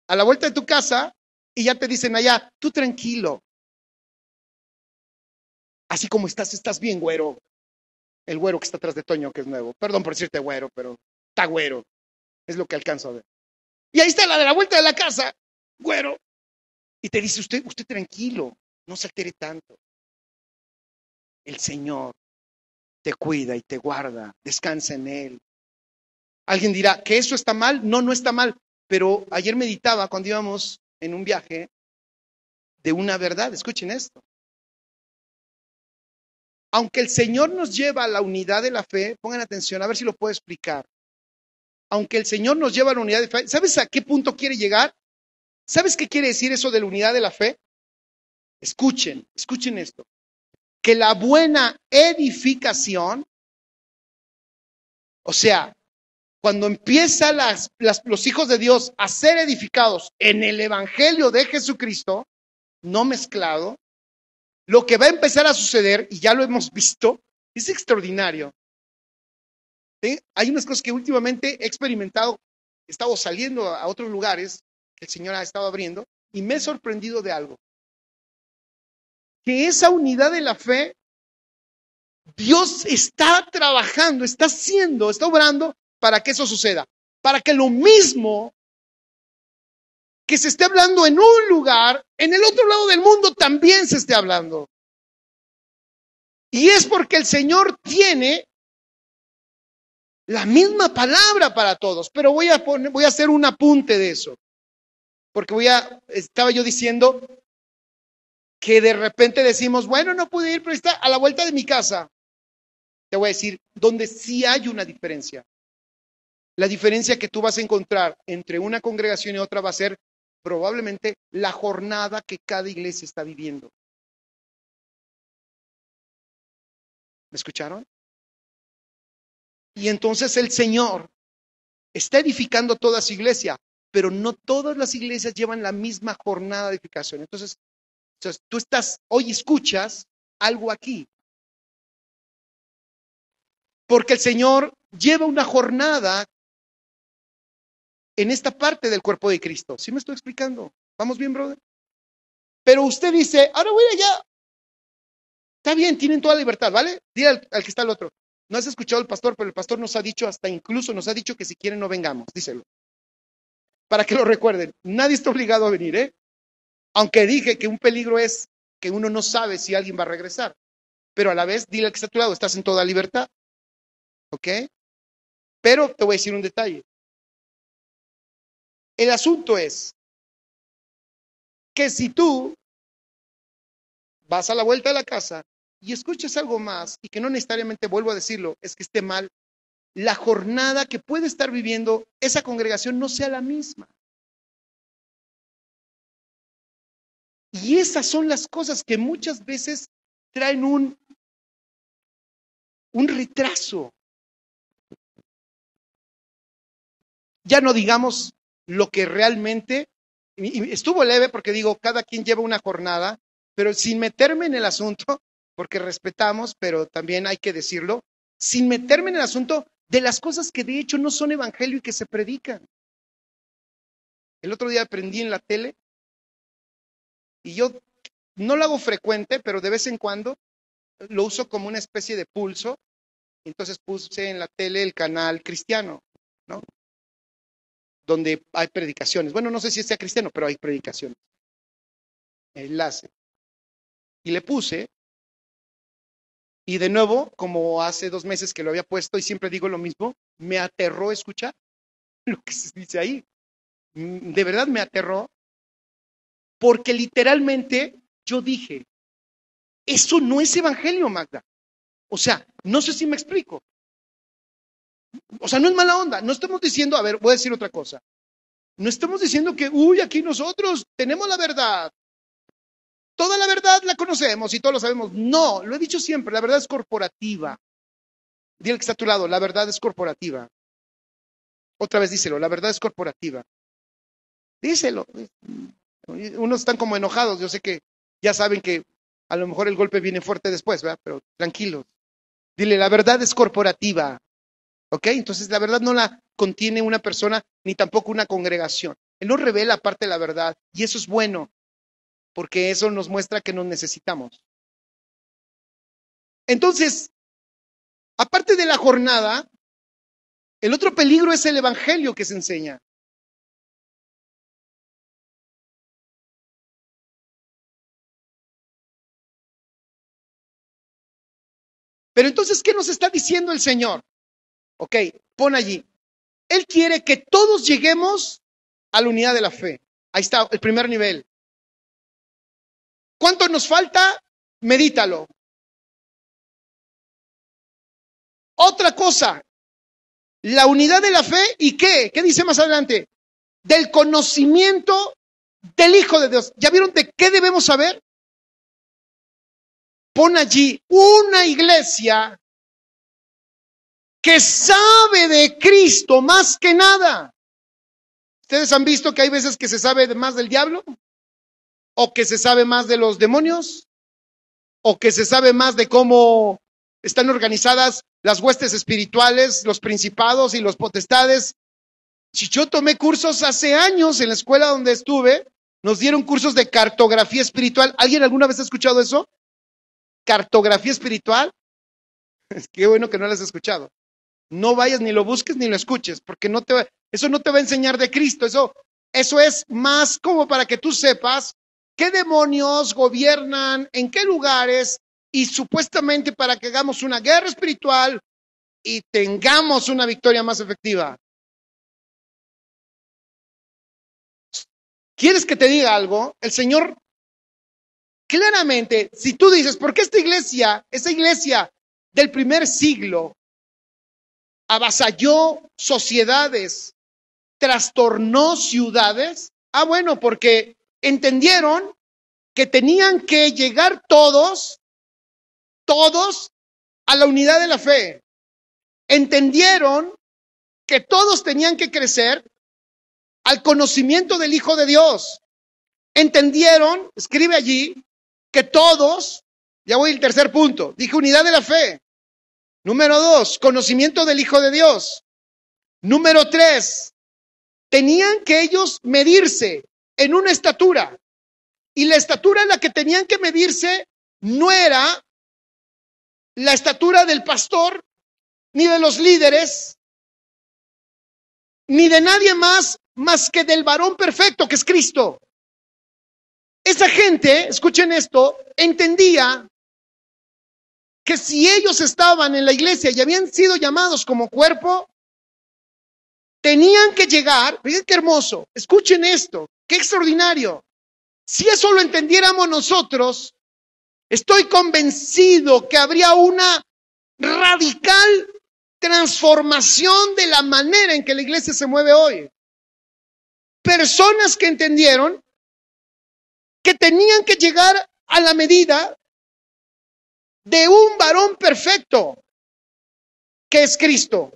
a la vuelta de tu casa, y ya te dicen allá, tú tranquilo, Así como estás, estás bien, güero. El güero que está atrás de Toño, que es nuevo. Perdón por decirte güero, pero está güero. Es lo que alcanzo a ver. Y ahí está la de la vuelta de la casa, güero. Y te dice usted, usted tranquilo, no se altere tanto. El Señor te cuida y te guarda, descansa en Él. Alguien dirá, ¿que eso está mal? No, no está mal. Pero ayer meditaba cuando íbamos en un viaje de una verdad, escuchen esto. Aunque el Señor nos lleva a la unidad de la fe, pongan atención, a ver si lo puedo explicar. Aunque el Señor nos lleva a la unidad de fe, ¿sabes a qué punto quiere llegar? ¿Sabes qué quiere decir eso de la unidad de la fe? Escuchen, escuchen esto. Que la buena edificación, o sea, cuando empiezan los hijos de Dios a ser edificados en el Evangelio de Jesucristo, no mezclado, lo que va a empezar a suceder, y ya lo hemos visto, es extraordinario. Hay unas cosas que últimamente he experimentado, he estado saliendo a otros lugares que el Señor ha estado abriendo, y me he sorprendido de algo. Que esa unidad de la fe, Dios está trabajando, está haciendo, está obrando para que eso suceda, para que lo mismo que se esté hablando en un lugar, en el otro lado del mundo también se esté hablando. Y es porque el Señor tiene la misma palabra para todos, pero voy a, voy a hacer un apunte de eso, porque voy a, estaba yo diciendo que de repente decimos, bueno, no pude ir, pero está a la vuelta de mi casa. Te voy a decir, donde sí hay una diferencia. La diferencia que tú vas a encontrar entre una congregación y otra va a ser probablemente la jornada que cada iglesia está viviendo. ¿Me escucharon? Y entonces el Señor está edificando toda su iglesia, pero no todas las iglesias llevan la misma jornada de edificación. Entonces, tú estás, hoy escuchas algo aquí. Porque el Señor lleva una jornada en esta parte del cuerpo de Cristo. ¿Sí me estoy explicando? ¿Vamos bien, brother? Pero usted dice, ahora voy allá. Está bien, tienen toda libertad, ¿vale? Dile al, que está al otro. No has escuchado al pastor, pero el pastor nos ha dicho, hasta incluso nos ha dicho que si quieren no vengamos, díselo. Para que lo recuerden, nadie está obligado a venir, ¿eh? Aunque dije que un peligro es que uno no sabe si alguien va a regresar. Pero a la vez, dile al que está a tu lado, estás en toda libertad. ¿Ok? Pero te voy a decir un detalle. El asunto es que si tú vas a la vuelta de la casa y escuchas algo más, y que no necesariamente vuelvo a decirlo, es que esté mal, la jornada que puede estar viviendo esa congregación no sea la misma. Y esas son las cosas que muchas veces traen un, un retraso. Ya no digamos lo que realmente, estuvo leve porque digo, cada quien lleva una jornada, pero sin meterme en el asunto, porque respetamos, pero también hay que decirlo, sin meterme en el asunto de las cosas que de hecho no son evangelio y que se predican. El otro día aprendí en la tele y yo no lo hago frecuente, pero de vez en cuando lo uso como una especie de pulso. Entonces puse en la tele el canal cristiano, ¿no? donde hay predicaciones. Bueno, no sé si sea cristiano, pero hay predicaciones. Enlace. Y le puse, y de nuevo, como hace dos meses que lo había puesto y siempre digo lo mismo, me aterró escuchar lo que se dice ahí. Mm, de verdad me aterró, porque literalmente yo dije, eso no es evangelio, Magda. O sea, no sé si me explico o sea, no es mala onda, no estamos diciendo, a ver, voy a decir otra cosa. No estamos diciendo que, uy, aquí nosotros tenemos la verdad. Toda la verdad la conocemos y todos lo sabemos. No, lo he dicho siempre, la verdad es corporativa. Dile que está a tu lado, la verdad es corporativa. Otra vez díselo, la verdad es corporativa. Díselo. Unos están como enojados, yo sé que ya saben que a lo mejor el golpe viene fuerte después, ¿verdad? Pero tranquilos. Dile, la verdad es corporativa. ¿Ok? Entonces la verdad no la contiene una persona ni tampoco una congregación. Él nos revela parte de la verdad y eso es bueno porque eso nos muestra que nos necesitamos. Entonces, aparte de la jornada, el otro peligro es el Evangelio que se enseña. Pero entonces, ¿qué nos está diciendo el Señor? Ok, pon allí. Él quiere que todos lleguemos a la unidad de la fe. Ahí está, el primer nivel. ¿Cuánto nos falta? Medítalo. Otra cosa, la unidad de la fe y qué, qué dice más adelante, del conocimiento del Hijo de Dios. ¿Ya vieron de qué debemos saber? Pon allí una iglesia que sabe de Cristo más que nada. ¿Ustedes han visto que hay veces que se sabe más del diablo? ¿O que se sabe más de los demonios? ¿O que se sabe más de cómo están organizadas las huestes espirituales, los principados y los potestades? Si yo tomé cursos hace años en la escuela donde estuve, nos dieron cursos de cartografía espiritual. ¿Alguien alguna vez ha escuchado eso? ¿Cartografía espiritual? Qué bueno que no las has escuchado. No vayas ni lo busques ni lo escuches, porque no te eso no te va a enseñar de Cristo, eso eso es más como para que tú sepas qué demonios gobiernan, en qué lugares y supuestamente para que hagamos una guerra espiritual y tengamos una victoria más efectiva. ¿Quieres que te diga algo? El Señor, claramente, si tú dices, ¿por qué esta iglesia, esa iglesia del primer siglo, avasalló sociedades, trastornó ciudades. Ah, bueno, porque entendieron que tenían que llegar todos, todos a la unidad de la fe. Entendieron que todos tenían que crecer al conocimiento del Hijo de Dios. Entendieron, escribe allí, que todos, ya voy al tercer punto, dije unidad de la fe, Número dos, conocimiento del Hijo de Dios. Número tres, tenían que ellos medirse en una estatura. Y la estatura en la que tenían que medirse no era la estatura del pastor, ni de los líderes, ni de nadie más más que del varón perfecto que es Cristo. Esa gente, escuchen esto, entendía que si ellos estaban en la iglesia y habían sido llamados como cuerpo, tenían que llegar, miren qué hermoso, escuchen esto, qué extraordinario. Si eso lo entendiéramos nosotros, estoy convencido que habría una radical transformación de la manera en que la iglesia se mueve hoy. Personas que entendieron que tenían que llegar a la medida de un varón perfecto, que es Cristo,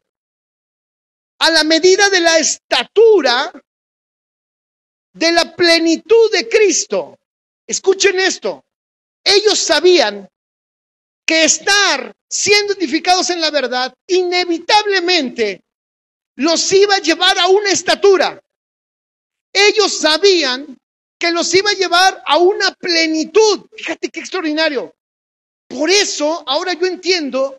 a la medida de la estatura de la plenitud de Cristo. Escuchen esto, ellos sabían que estar siendo edificados en la verdad inevitablemente los iba a llevar a una estatura. Ellos sabían que los iba a llevar a una plenitud. Fíjate qué extraordinario. Por eso ahora yo entiendo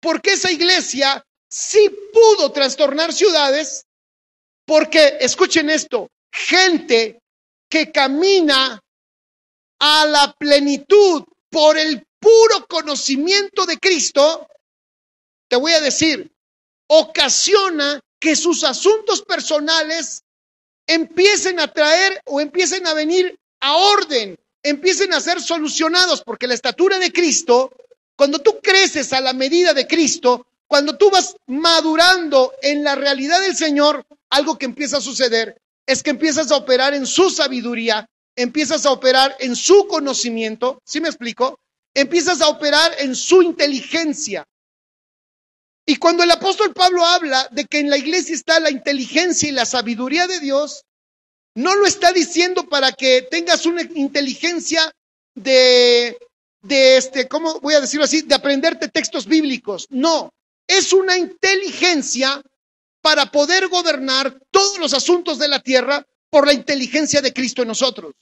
por qué esa iglesia sí pudo trastornar ciudades, porque, escuchen esto, gente que camina a la plenitud por el puro conocimiento de Cristo, te voy a decir, ocasiona que sus asuntos personales empiecen a traer o empiecen a venir a orden, empiecen a ser solucionados, porque la estatura de Cristo, cuando tú creces a la medida de Cristo, cuando tú vas madurando en la realidad del Señor, algo que empieza a suceder es que empiezas a operar en su sabiduría, empiezas a operar en su conocimiento, ¿sí me explico? Empiezas a operar en su inteligencia. Y cuando el apóstol Pablo habla de que en la iglesia está la inteligencia y la sabiduría de Dios, no lo está diciendo para que tengas una inteligencia de, de este, ¿cómo voy a decirlo así? De aprenderte textos bíblicos. No, es una inteligencia para poder gobernar todos los asuntos de la tierra por la inteligencia de Cristo en nosotros.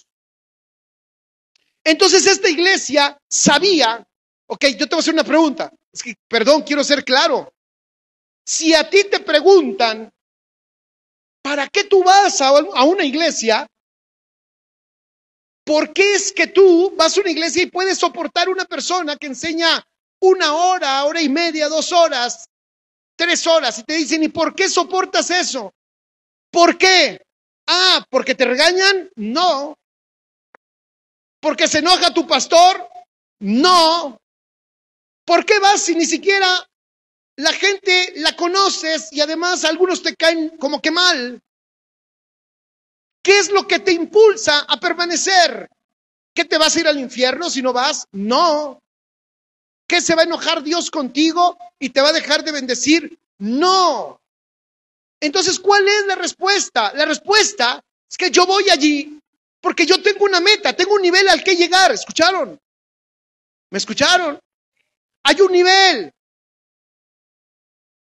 Entonces esta iglesia sabía, ok, yo te voy a hacer una pregunta, es que, perdón, quiero ser claro, si a ti te preguntan ¿Para qué tú vas a, una iglesia? ¿Por qué es que tú vas a una iglesia y puedes soportar una persona que enseña una hora, hora y media, dos horas, tres horas y te dicen, ¿y por qué soportas eso? ¿Por qué? Ah, ¿porque te regañan? No. ¿Porque se enoja tu pastor? No. ¿Por qué vas si ni siquiera la gente la conoces y además algunos te caen como que mal. ¿Qué es lo que te impulsa a permanecer? ¿Qué te vas a ir al infierno si no vas? No. ¿Qué se va a enojar Dios contigo y te va a dejar de bendecir? No. Entonces, ¿cuál es la respuesta? La respuesta es que yo voy allí porque yo tengo una meta, tengo un nivel al que llegar. ¿Escucharon? ¿Me escucharon? Hay un nivel.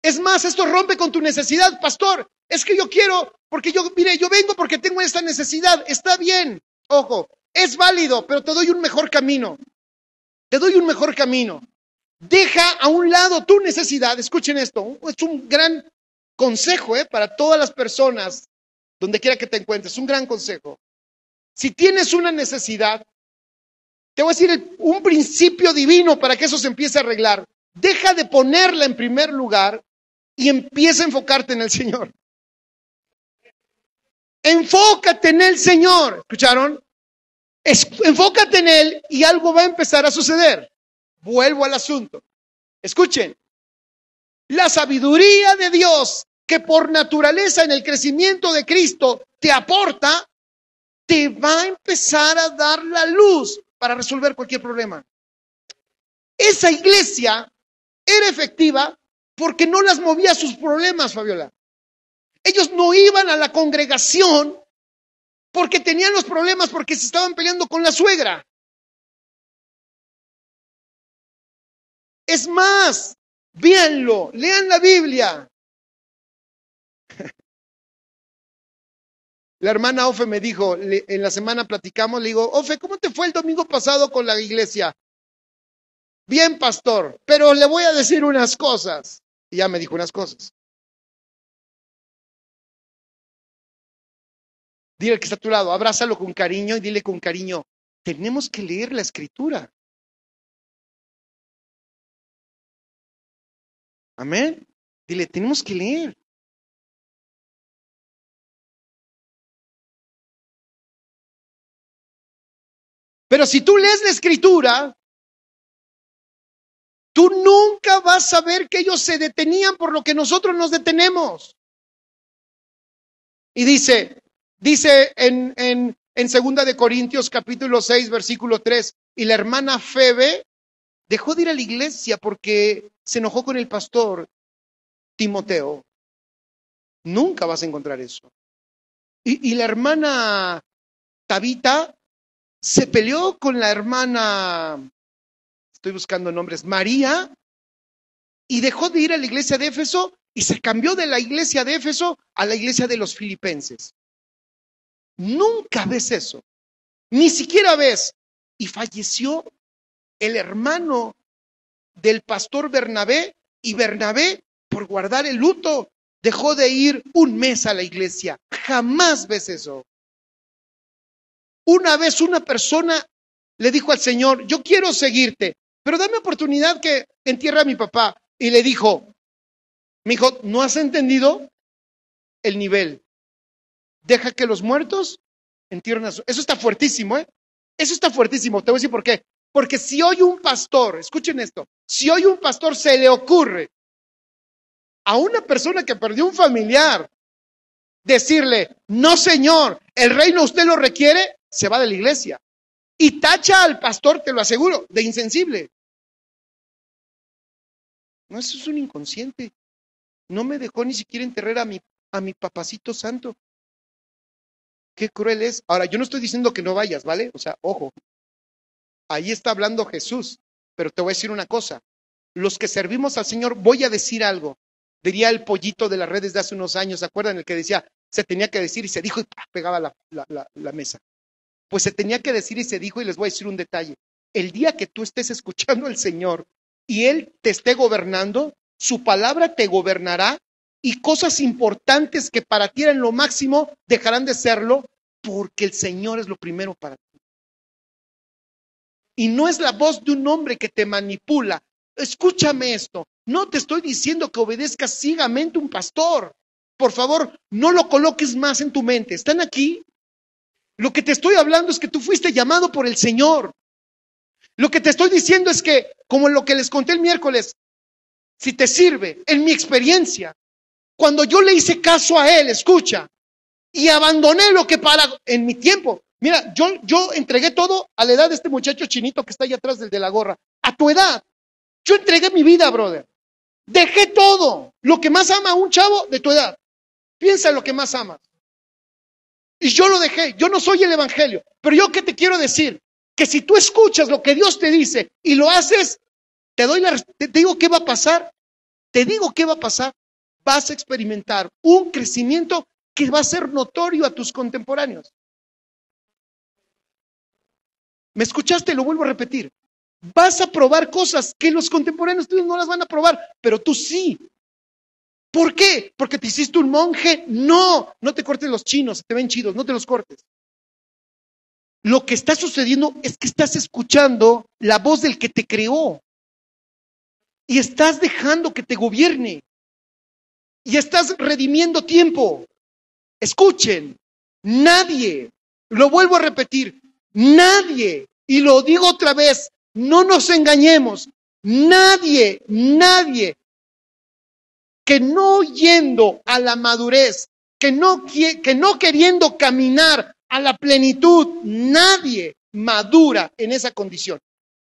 Es más, esto rompe con tu necesidad, pastor. Es que yo quiero, porque yo, mire, yo vengo porque tengo esta necesidad. Está bien, ojo, es válido, pero te doy un mejor camino. Te doy un mejor camino. Deja a un lado tu necesidad. Escuchen esto, es un gran consejo ¿eh? para todas las personas, donde quiera que te encuentres, un gran consejo. Si tienes una necesidad, te voy a decir un principio divino para que eso se empiece a arreglar. Deja de ponerla en primer lugar y empieza a enfocarte en el Señor. Enfócate en el Señor. ¿Escucharon? enfócate en Él y algo va a empezar a suceder. Vuelvo al asunto. Escuchen. La sabiduría de Dios que por naturaleza en el crecimiento de Cristo te aporta, te va a empezar a dar la luz para resolver cualquier problema. Esa iglesia era efectiva porque no las movía sus problemas, Fabiola. Ellos no iban a la congregación porque tenían los problemas, porque se estaban peleando con la suegra. Es más, véanlo, lean la Biblia. La hermana Ofe me dijo, en la semana platicamos, le digo, Ofe, ¿cómo te fue el domingo pasado con la iglesia? Bien, pastor, pero le voy a decir unas cosas y ya me dijo unas cosas. Dile que está a tu lado, abrázalo con cariño y dile con cariño, tenemos que leer la escritura. Amén. Dile, tenemos que leer. Pero si tú lees la escritura Tú nunca vas a ver que ellos se detenían por lo que nosotros nos detenemos. Y dice, dice en, en, en segunda de Corintios capítulo 6, versículo 3, y la hermana Febe dejó de ir a la iglesia porque se enojó con el pastor Timoteo. Nunca vas a encontrar eso. Y, y la hermana Tabita se peleó con la hermana estoy buscando nombres, María, y dejó de ir a la iglesia de Éfeso y se cambió de la iglesia de Éfeso a la iglesia de los filipenses. Nunca ves eso, ni siquiera ves. Y falleció el hermano del pastor Bernabé y Bernabé, por guardar el luto, dejó de ir un mes a la iglesia. Jamás ves eso. Una vez una persona le dijo al Señor, yo quiero seguirte, pero dame oportunidad que entierre a mi papá. Y le dijo, mi hijo, ¿no has entendido el nivel? Deja que los muertos entierren a su... Eso está fuertísimo, ¿eh? Eso está fuertísimo. Te voy a decir por qué. Porque si hoy un pastor, escuchen esto, si hoy un pastor se le ocurre a una persona que perdió un familiar decirle, no señor, el reino usted lo requiere, se va de la iglesia. Y tacha al pastor, te lo aseguro, de insensible. No, eso es un inconsciente. No me dejó ni siquiera enterrar a mi, a mi papacito santo. Qué cruel es. Ahora, yo no estoy diciendo que no vayas, ¿vale? O sea, ojo. Ahí está hablando Jesús, pero te voy a decir una cosa. Los que servimos al Señor, voy a decir algo. Diría el pollito de las redes de hace unos años, ¿se acuerdan? El que decía, se tenía que decir y se dijo y pegaba la mesa. Pues se tenía que decir y se dijo y les voy a decir un detalle. El día que tú estés escuchando al Señor y Él te esté gobernando, su palabra te gobernará y cosas importantes que para ti eran lo máximo dejarán de serlo porque el Señor es lo primero para ti. Y no es la voz de un hombre que te manipula. Escúchame esto. No te estoy diciendo que obedezcas ciegamente un pastor. Por favor, no lo coloques más en tu mente. ¿Están aquí? Lo que te estoy hablando es que tú fuiste llamado por el Señor. Lo que te estoy diciendo es que, como lo que les conté el miércoles, si te sirve, en mi experiencia, cuando yo le hice caso a él, escucha, y abandoné lo que para en mi tiempo. Mira, yo, yo entregué todo a la edad de este muchacho chinito que está allá atrás del de la gorra. A tu edad, yo entregué mi vida, brother. Dejé todo, lo que más ama un chavo de tu edad. Piensa en lo que más amas. Y yo lo dejé, yo no soy el Evangelio, pero yo qué te quiero decir, que si tú escuchas lo que Dios te dice y lo haces, te doy digo qué va a pasar. Te digo qué va a pasar. Vas a experimentar un crecimiento que va a ser notorio a tus contemporáneos. ¿Me escuchaste? Lo vuelvo a repetir. Vas a probar cosas que los contemporáneos tuyos no las van a probar, pero tú sí. ¿Por qué? ¿Porque te hiciste un monje? No, no te cortes los chinos, te ven chidos, no te los cortes lo que está sucediendo es que estás escuchando la voz del que te creó y estás dejando que te gobierne y estás redimiendo tiempo. Escuchen, nadie, lo vuelvo a repetir, nadie, y lo digo otra vez, no nos engañemos, nadie, nadie que no yendo a la madurez, que no, que no queriendo caminar a la plenitud. Nadie madura en esa condición.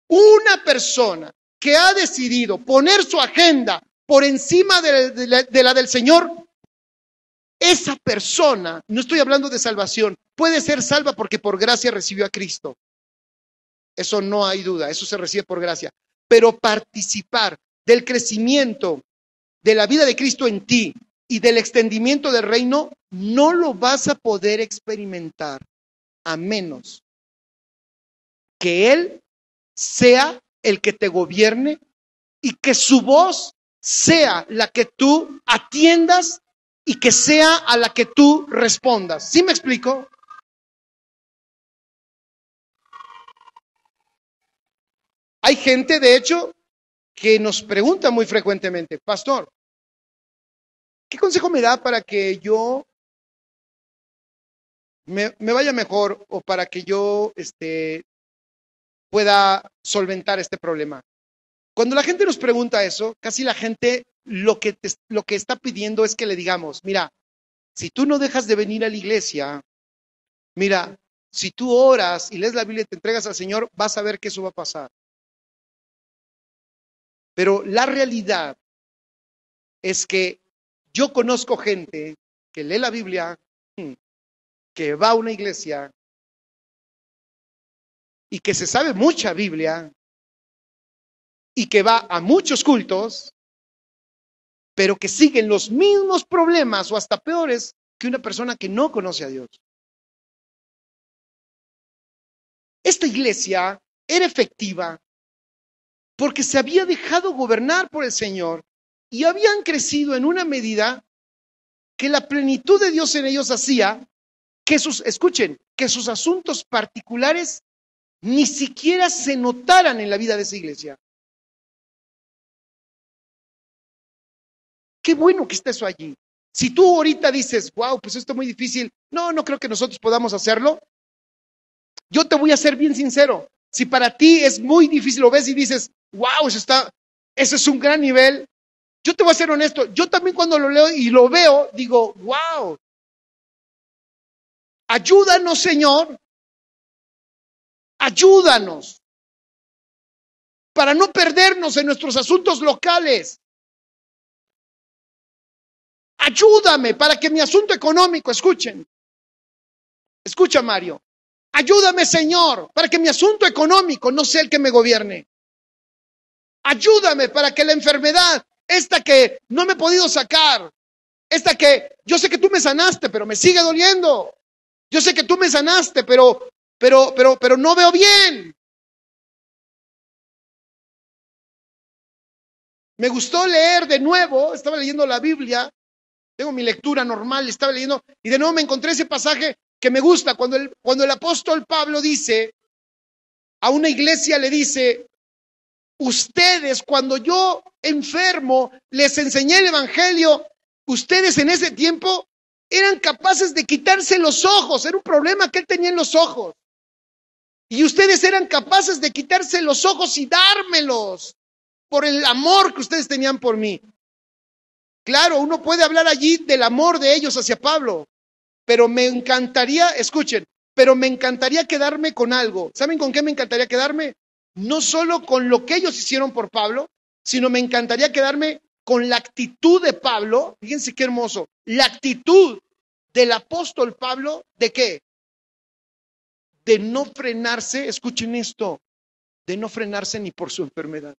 Una persona que ha decidido poner su agenda por encima de, la del Señor, esa persona, no estoy hablando de salvación, puede ser salva porque por gracia recibió a Cristo. Eso no hay duda, eso se recibe por gracia. Pero participar del crecimiento de la vida de Cristo en ti, y del extendimiento del reino, no lo vas a poder experimentar a menos que Él sea el que te gobierne y que su voz sea la que tú atiendas y que sea a la que tú respondas. ¿Sí me explico? Hay gente, de hecho, que nos pregunta muy frecuentemente, pastor, ¿Qué consejo me da para que yo me, vaya mejor o para que yo este, pueda solventar este problema? Cuando la gente nos pregunta eso, casi la gente lo que, lo que está pidiendo es que le digamos, mira, si tú no dejas de venir a la iglesia, mira, si tú oras y lees la Biblia y te entregas al Señor, vas a ver que eso va a pasar. Pero la realidad es que yo conozco gente que lee la Biblia, mm, que va a una iglesia y que se sabe mucha Biblia y que va a muchos cultos, pero que siguen los mismos problemas o hasta peores que una persona que no conoce a Dios. Esta iglesia era efectiva porque se había dejado gobernar por el Señor y habían crecido en una medida que la plenitud de Dios en ellos hacía que sus, escuchen, que sus asuntos particulares ni siquiera se notaran en la vida de esa iglesia. Qué bueno que esté eso allí. Si tú ahorita dices, wow, pues esto es muy difícil, no, no creo que nosotros podamos hacerlo. Yo te voy a ser bien sincero. Si para ti es muy difícil, lo ves y dices, wow, eso está, ese es un gran nivel, yo te voy a ser honesto, yo también cuando lo leo y lo veo, digo, wow, ayúdanos Señor, ayúdanos para no perdernos en nuestros asuntos locales. Ayúdame para que mi asunto económico, escuchen, escucha Mario, ayúdame Señor para que mi asunto económico no sea el que me gobierne. Ayúdame para que la enfermedad esta que no me he podido sacar, esta que yo sé que tú me sanaste, pero me sigue doliendo. Yo sé que tú me sanaste, pero pero pero pero no veo bien. Me gustó leer de nuevo, estaba leyendo la Biblia, tengo mi lectura normal, estaba leyendo y de nuevo me encontré ese pasaje que me gusta cuando el, cuando el apóstol Pablo dice a una iglesia le dice, Ustedes, cuando yo enfermo, les enseñé el Evangelio, ustedes en ese tiempo eran capaces de quitarse los ojos, era un problema que él tenía en los ojos. Y ustedes eran capaces de quitarse los ojos y dármelos por el amor que ustedes tenían por mí. Claro, uno puede hablar allí del amor de ellos hacia Pablo, pero me encantaría, escuchen, pero me encantaría quedarme con algo. ¿Saben con qué me encantaría quedarme? no solo con lo que ellos hicieron por Pablo, sino me encantaría quedarme con la actitud de Pablo. Fíjense qué hermoso. La actitud del apóstol Pablo de qué? De no frenarse, escuchen esto, de no frenarse ni por su enfermedad.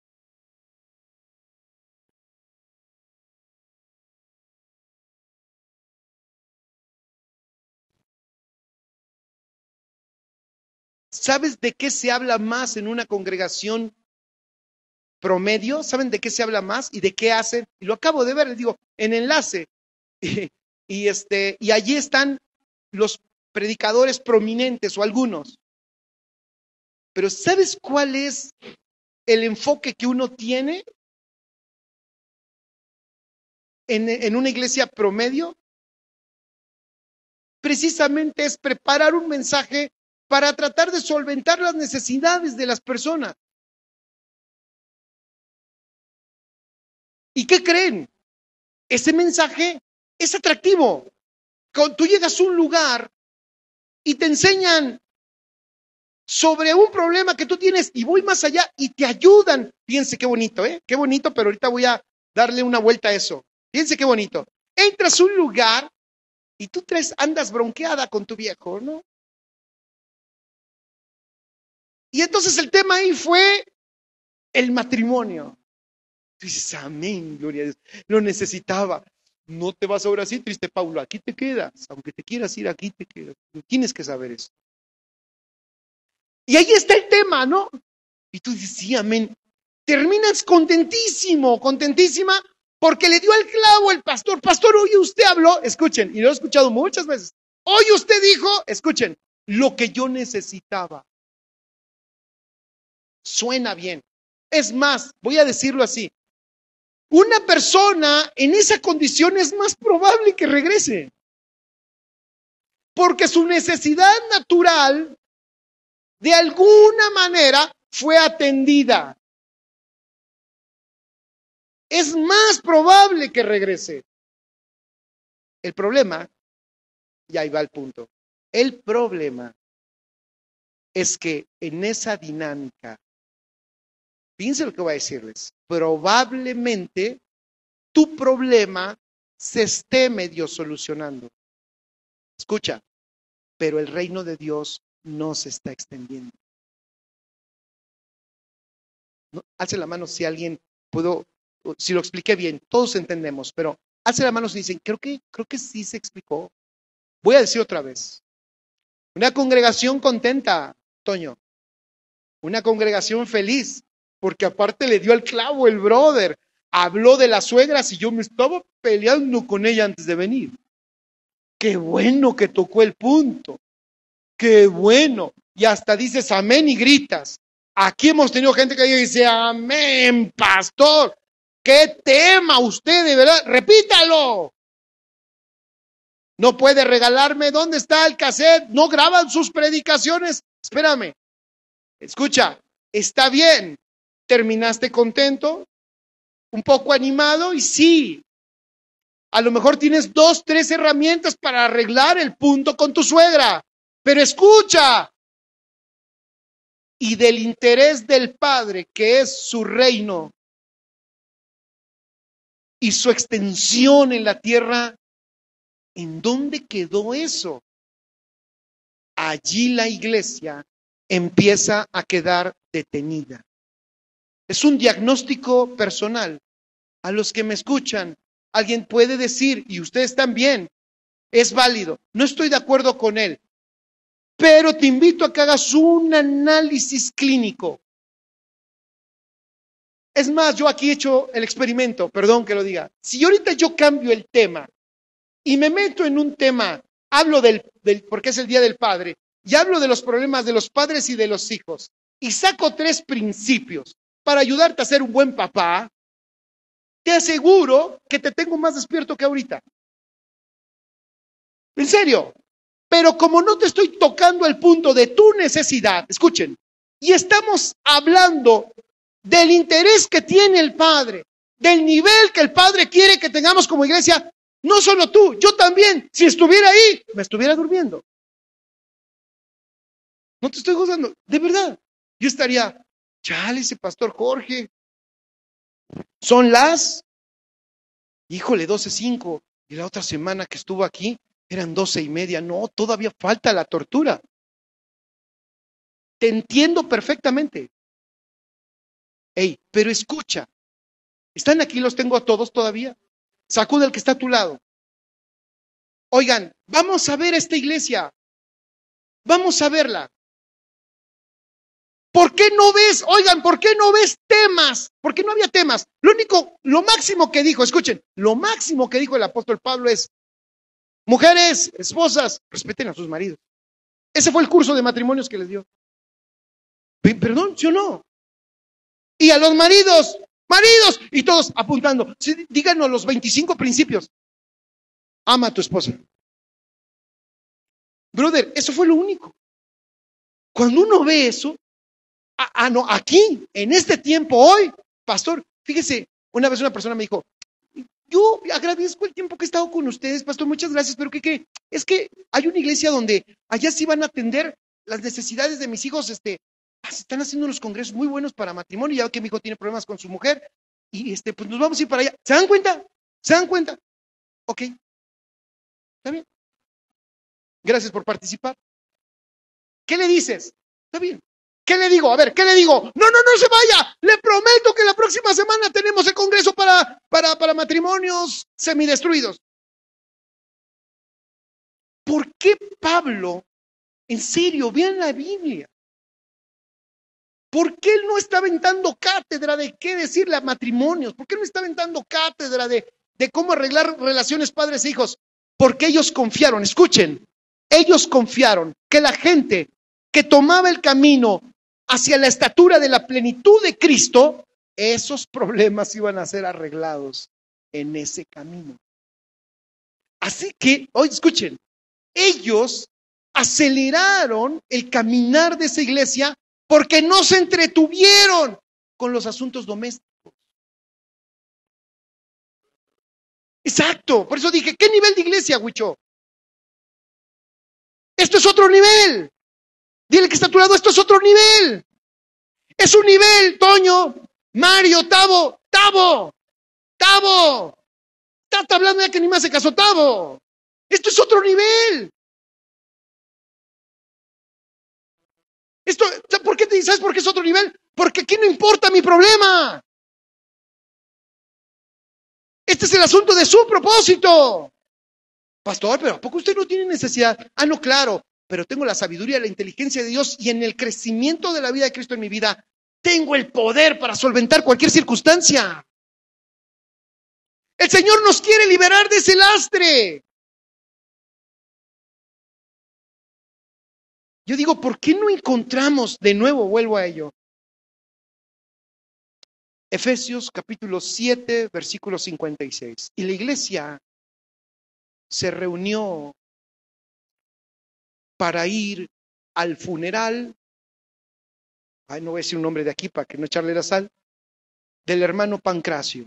¿Sabes de qué se habla más en una congregación promedio? ¿Saben de qué se habla más y de qué hacen? Y lo acabo de ver, le digo, en enlace. Y, este, y allí están los predicadores prominentes o algunos. Pero ¿sabes cuál es el enfoque que uno tiene en, en, una iglesia promedio? Precisamente es preparar un mensaje para tratar de solventar las necesidades de las personas. ¿Y qué creen? Ese mensaje es atractivo. Cuando tú llegas a un lugar y te enseñan sobre un problema que tú tienes y voy más allá y te ayudan. Fíjense qué bonito, ¿eh? Qué bonito, pero ahorita voy a darle una vuelta a eso. Fíjense qué bonito. Entras a un lugar y tú tres andas bronqueada con tu viejo, ¿no? Y entonces el tema ahí fue el matrimonio. Tú dices, amén, gloria a Dios. Lo necesitaba. No te vas ahora así, triste Pablo. Aquí te quedas. Aunque te quieras ir, aquí te quedas. tienes que saber eso. Y ahí está el tema, ¿no? Y tú dices, sí, amén. Terminas contentísimo, contentísima, porque le dio al clavo el pastor. Pastor, hoy usted habló, escuchen, y lo he escuchado muchas veces. Hoy usted dijo, escuchen, lo que yo necesitaba suena bien. Es más, voy a decirlo así, una persona en esa condición es más probable que regrese, porque su necesidad natural de alguna manera fue atendida. Es más probable que regrese. El problema, y ahí va el punto, el problema es que en esa dinámica Fíjense lo que voy a decirles. Probablemente tu problema se esté medio solucionando. Escucha, pero el reino de Dios no se está extendiendo. ¿No? la mano si alguien pudo, si lo expliqué bien, todos entendemos, pero hace la mano si dicen, creo que, creo que sí se explicó. Voy a decir otra vez. Una congregación contenta, Toño. Una congregación feliz porque aparte le dio al clavo el brother. Habló de las suegras y yo me estaba peleando con ella antes de venir. Qué bueno que tocó el punto. Qué bueno. Y hasta dices amén y gritas. Aquí hemos tenido gente que dice amén, pastor. ¿Qué tema usted de verdad? Repítalo. No puede regalarme. ¿Dónde está el cassette? No graban sus predicaciones. Espérame. Escucha, está bien terminaste contento, un poco animado y sí, a lo mejor tienes dos, tres herramientas para arreglar el punto con tu suegra, pero escucha. Y del interés del Padre, que es su reino y su extensión en la tierra, ¿en dónde quedó eso? Allí la iglesia empieza a quedar detenida. Es un diagnóstico personal. A los que me escuchan, alguien puede decir, y ustedes también, es válido. No estoy de acuerdo con él, pero te invito a que hagas un análisis clínico. Es más, yo aquí he hecho el experimento, perdón que lo diga. Si ahorita yo cambio el tema y me meto en un tema, hablo del, porque es el Día del Padre, y hablo de los problemas de los padres y de los hijos, y saco tres principios para ayudarte a ser un buen papá, te aseguro que te tengo más despierto que ahorita. En serio. Pero como no te estoy tocando el punto de tu necesidad, escuchen, y estamos hablando del interés que tiene el Padre, del nivel que el Padre quiere que tengamos como iglesia, no solo tú, yo también, si estuviera ahí, me estuviera durmiendo. No te estoy gozando, de verdad. Yo estaría, Chale, pastor Jorge. Son las, híjole, cinco! Y la otra semana que estuvo aquí eran doce y media. No, todavía falta la tortura. Te entiendo perfectamente. Ey, pero escucha. Están aquí, los tengo a todos todavía. Sacude el que está a tu lado. Oigan, vamos a ver esta iglesia. Vamos a verla. ¿Por qué no ves, oigan, por qué no ves temas? Porque no había temas. Lo único, lo máximo que dijo, escuchen, lo máximo que dijo el apóstol Pablo es, mujeres, esposas, respeten a sus maridos. Ese fue el curso de matrimonios que les dio. Perdón, yo no. Y a los maridos, maridos, y todos apuntando. díganos los 25 principios. Ama a tu esposa. Brother, eso fue lo único. Cuando uno ve eso, Ah, ah, no, aquí, en este tiempo, hoy, pastor, fíjese, una vez una persona me dijo, yo agradezco el tiempo que he estado con ustedes, pastor, muchas gracias, pero que qué? Es que hay una iglesia donde allá sí van a atender las necesidades de mis hijos, este, ah, están haciendo unos congresos muy buenos para matrimonio, ya que mi hijo tiene problemas con su mujer, y este, pues nos vamos a ir para allá. ¿Se dan cuenta? ¿Se dan cuenta? Ok. ¿Está bien? Gracias por participar. ¿Qué le dices? Está bien. ¿Qué le digo? A ver, ¿qué le digo? No, no, no se vaya. Le prometo que la próxima semana tenemos el Congreso para, para, para matrimonios semidestruidos. ¿Por qué Pablo, en serio, vean la Biblia? ¿Por qué él no está aventando cátedra de qué decirle a matrimonios? ¿Por qué no está aventando cátedra de, de cómo arreglar relaciones padres e hijos? Porque ellos confiaron, escuchen, ellos confiaron que la gente que tomaba el camino hacia la estatura de la plenitud de Cristo, esos problemas iban a ser arreglados en ese camino. Así que, hoy escuchen, ellos aceleraron el caminar de esa iglesia porque no se entretuvieron con los asuntos domésticos. Exacto, por eso dije, ¿qué nivel de iglesia, Huicho? Esto es otro nivel. Dile que está esto es otro nivel. Es un nivel, Toño, Mario, Tavo, Tavo, Tavo. ¡Está hablando ya que ni más se casó Tavo. Esto es otro nivel. Esto, ¿por qué te, ¿Sabes por qué es otro nivel? Porque aquí no importa mi problema. Este es el asunto de su propósito. Pastor, pero ¿a poco usted no tiene necesidad? Ah, no, claro, pero tengo la sabiduría, la inteligencia de Dios y en el crecimiento de la vida de Cristo en mi vida, tengo el poder para solventar cualquier circunstancia. El Señor nos quiere liberar de ese lastre. Yo digo, ¿por qué no encontramos, de nuevo vuelvo a ello, Efesios capítulo 7, versículo 56? Y la iglesia se reunió para ir al funeral, ay, no voy a decir un nombre de aquí para que no echarle la sal, del hermano Pancracio.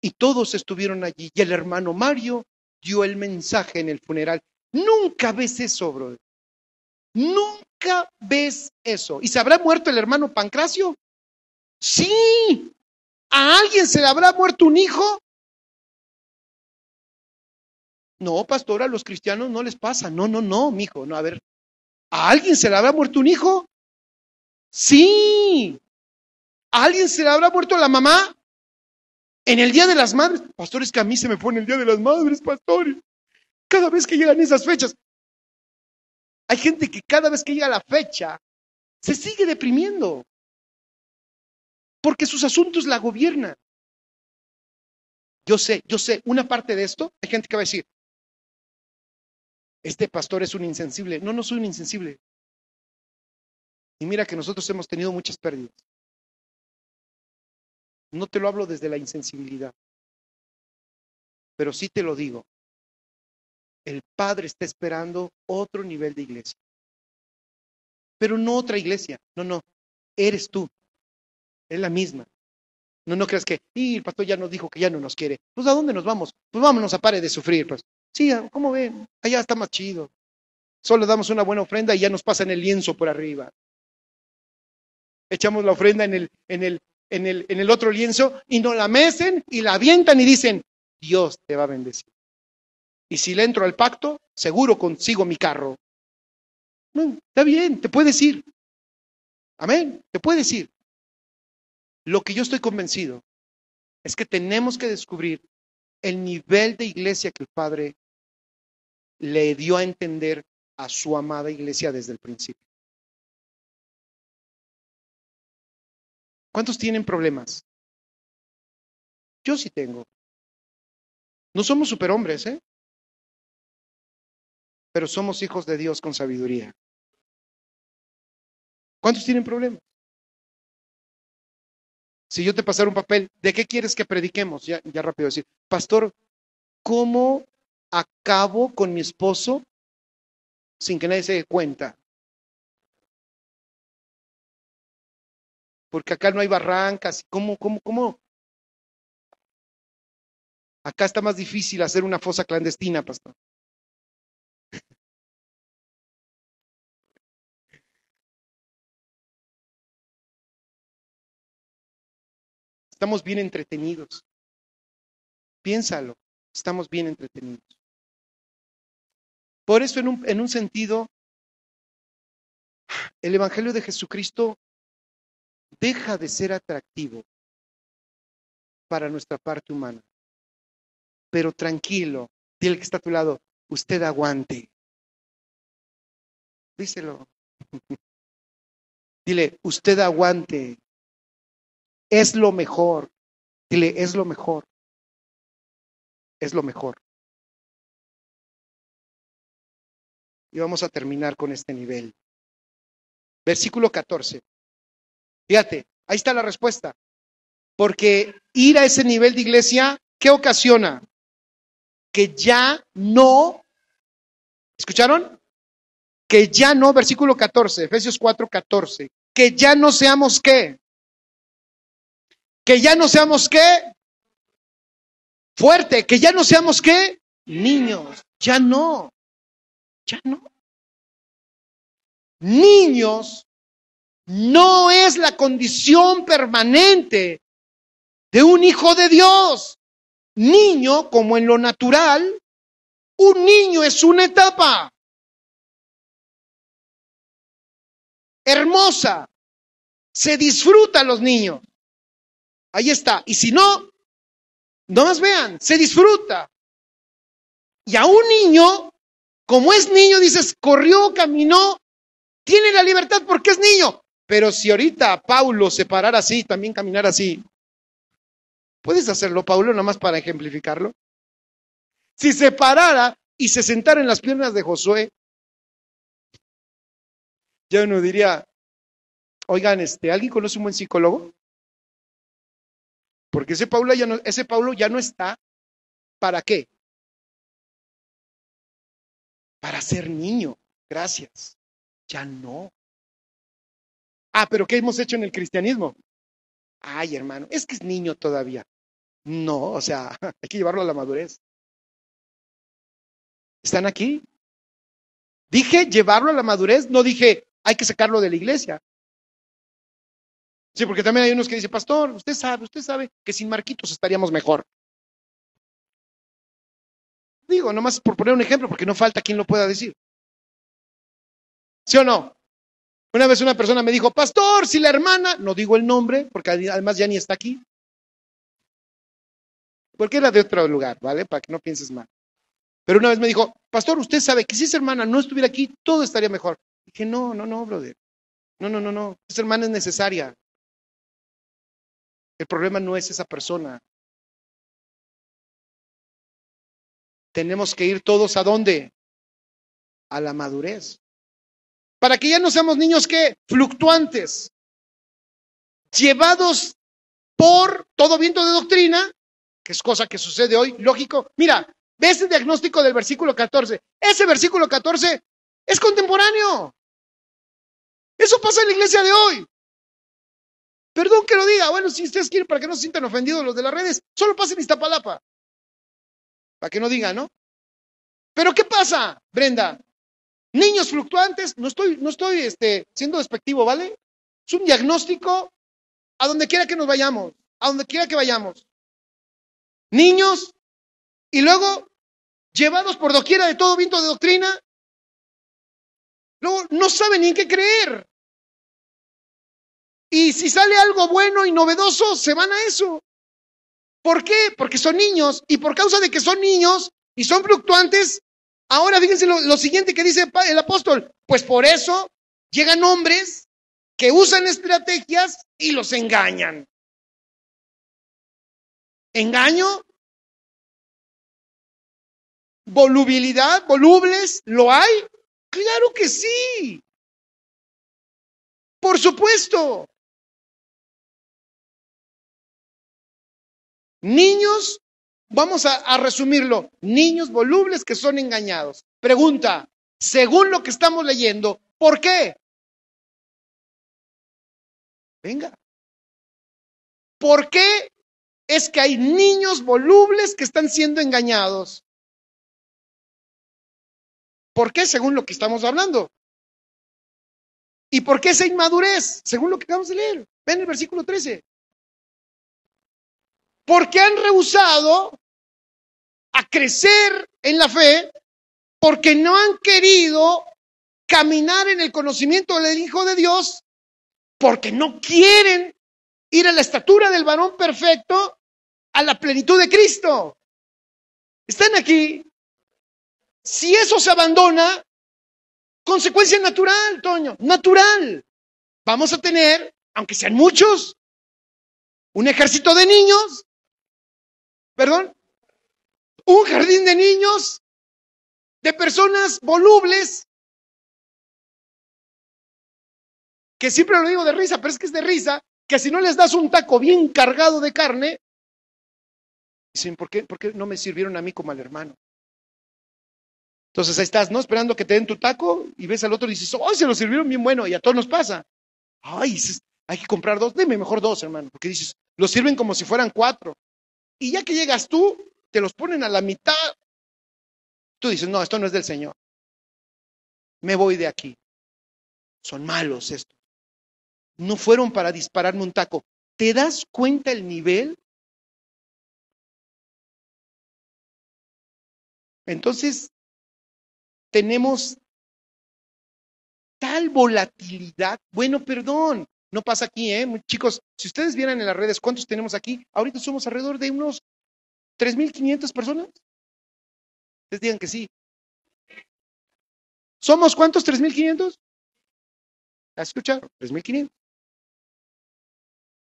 Y todos estuvieron allí. Y el hermano Mario dio el mensaje en el funeral. Nunca ves eso, brother. Nunca ves eso. ¿Y se habrá muerto el hermano Pancracio? Sí. ¿A alguien se le habrá muerto un hijo? No, pastora, a los cristianos no les pasa. No, no, no, mijo. No, a ver, ¿a alguien se le habrá muerto un hijo? Sí. ¿A alguien se le habrá muerto la mamá? En el Día de las Madres. Pastores, que a mí se me pone el Día de las Madres, pastores. Cada vez que llegan esas fechas. Hay gente que cada vez que llega la fecha se sigue deprimiendo. Porque sus asuntos la gobiernan. Yo sé, yo sé, una parte de esto, hay gente que va a decir, este pastor es un insensible. No, no soy un insensible. Y mira que nosotros hemos tenido muchas pérdidas. No te lo hablo desde la insensibilidad, pero sí te lo digo. El Padre está esperando otro nivel de iglesia. Pero no otra iglesia, no, no, eres tú, es la misma. No, no creas que, y el pastor ya nos dijo que ya no nos quiere. Pues ¿a dónde nos vamos? Pues vámonos a pare de sufrir, pues. Sí, ah, ¿cómo ven? Allá está más chido. Solo damos una buena ofrenda y ya nos pasan el lienzo por arriba. Echamos la ofrenda en el, en el, en el, en el otro lienzo y nos la mecen y la avientan y dicen, Dios te va a bendecir. Y si le entro al pacto, seguro consigo mi carro. está bien, te puede decir. Amén, te puede decir. Lo que yo estoy convencido es que tenemos que descubrir el nivel de iglesia que el Padre le dio a entender a su amada iglesia desde el principio. ¿Cuántos tienen problemas? Yo sí tengo. No somos superhombres, ¿eh? Pero somos hijos de Dios con sabiduría. ¿Cuántos tienen problemas? Si yo te pasara un papel, ¿de qué quieres que prediquemos? Ya, ya rápido decir, pastor, ¿cómo acabo con mi esposo sin que nadie se dé cuenta. Porque acá no hay barrancas. ¿Cómo, cómo, cómo? Acá está más difícil hacer una fosa clandestina, pastor. Estamos bien entretenidos. Piénsalo, estamos bien entretenidos. Por eso, en un, en un sentido, el Evangelio de Jesucristo deja de ser atractivo para nuestra parte humana. Pero tranquilo, dile que está a tu lado, usted aguante. Díselo. Dile, usted aguante. Es lo mejor. Dile, es lo mejor. Es lo mejor. Y vamos a terminar con este nivel. Versículo 14. Fíjate, ahí está la respuesta. Porque ir a ese nivel de iglesia, ¿qué ocasiona? Que ya no, ¿escucharon? Que ya no, versículo 14, Efesios 4, 14, que ya no seamos qué, que ya no seamos qué, fuerte, que ya no seamos qué, niños, ya no. Ya no. Niños no es la condición permanente de un hijo de Dios. Niño, como en lo natural, un niño es una etapa hermosa. Se disfruta los niños. Ahí está. Y si no, no más vean, se disfruta. Y a un niño como es niño, dices, corrió, caminó, tiene la libertad porque es niño. Pero si ahorita Paulo se parara así, también caminara así, ¿puedes hacerlo, Paulo, más para ejemplificarlo? Si se parara y se sentara en las piernas de Josué, ya uno diría, oigan, este, ¿alguien conoce un buen psicólogo? Porque ese Paulo ya no, ese Paulo ya no está. ¿Para qué? para ser niño. Gracias. Ya no. Ah, pero ¿qué hemos hecho en el cristianismo? Ay, hermano, es que es niño todavía. No, o sea, hay que llevarlo a la madurez. ¿Están aquí? Dije llevarlo a la madurez, no dije hay que sacarlo de la iglesia. Sí, porque también hay unos que dicen, pastor, usted sabe, usted sabe que sin Marquitos estaríamos mejor. Digo, nomás por poner un ejemplo, porque no falta quien lo pueda decir. ¿Sí o no? Una vez una persona me dijo, pastor, si la hermana, no digo el nombre, porque además ya ni está aquí, porque era de otro lugar, ¿vale? Para que no pienses mal. Pero una vez me dijo, pastor, usted sabe que si esa hermana no estuviera aquí, todo estaría mejor. dije, no, no, no, brother. No, no, no, no. Esa hermana es necesaria. El problema no es esa persona. tenemos que ir todos a dónde? A la madurez. Para que ya no seamos niños que fluctuantes, llevados por todo viento de doctrina, que es cosa que sucede hoy, lógico. Mira, ves el diagnóstico del versículo 14. Ese versículo 14 es contemporáneo. Eso pasa en la iglesia de hoy. Perdón que lo diga, bueno, si ustedes quieren para que no se sientan ofendidos los de las redes, solo pasen Iztapalapa. Para que no diga, ¿no? Pero ¿qué pasa, Brenda? Niños fluctuantes, no estoy, no estoy este, siendo despectivo, ¿vale? Es un diagnóstico a donde quiera que nos vayamos, a donde quiera que vayamos. Niños y luego llevados por doquiera de todo viento de doctrina, luego no saben ni en qué creer. Y si sale algo bueno y novedoso, se van a eso. ¿Por qué? Porque son niños y por causa de que son niños y son fluctuantes, ahora fíjense lo, lo siguiente que dice el apóstol, pues por eso llegan hombres que usan estrategias y los engañan. Engaño, volubilidad, volubles, ¿lo hay? Claro que sí. Por supuesto. Niños, vamos a, resumirlo, niños volubles que son engañados. Pregunta, según lo que estamos leyendo, ¿por qué? Venga. ¿Por qué es que hay niños volubles que están siendo engañados? ¿Por qué? Según lo que estamos hablando. ¿Y por qué esa inmadurez? Según lo que acabamos de leer. Ven el versículo 13 porque han rehusado a crecer en la fe, porque no han querido caminar en el conocimiento del Hijo de Dios, porque no quieren ir a la estatura del varón perfecto, a la plenitud de Cristo. Están aquí. Si eso se abandona, consecuencia natural, Toño, natural. Vamos a tener, aunque sean muchos, un ejército de niños perdón, un jardín de niños, de personas volubles, que siempre lo digo de risa, pero es que es de risa, que si no les das un taco bien cargado de carne, dicen, ¿por qué, por qué no me sirvieron a mí como al hermano? Entonces ahí estás, ¿no? Esperando que te den tu taco y ves al otro y dices, ¡ay, se lo sirvieron bien bueno! Y a todos nos pasa. ¡Ay, hay que comprar dos! Deme mejor dos, hermano, porque dices, lo sirven como si fueran cuatro. Y ya que llegas tú, te los ponen a la mitad. Tú dices, no, esto no es del Señor. Me voy de aquí. Son malos estos. No fueron para dispararme un taco. ¿Te das cuenta el nivel? Entonces, tenemos tal volatilidad. Bueno, perdón, no pasa aquí, ¿eh? Chicos, si ustedes vieran en las redes cuántos tenemos aquí, ahorita somos alrededor de unos 3.500 personas. Ustedes digan que sí. ¿Somos cuántos? ¿3.500? ¿Has escuchado? 3.500.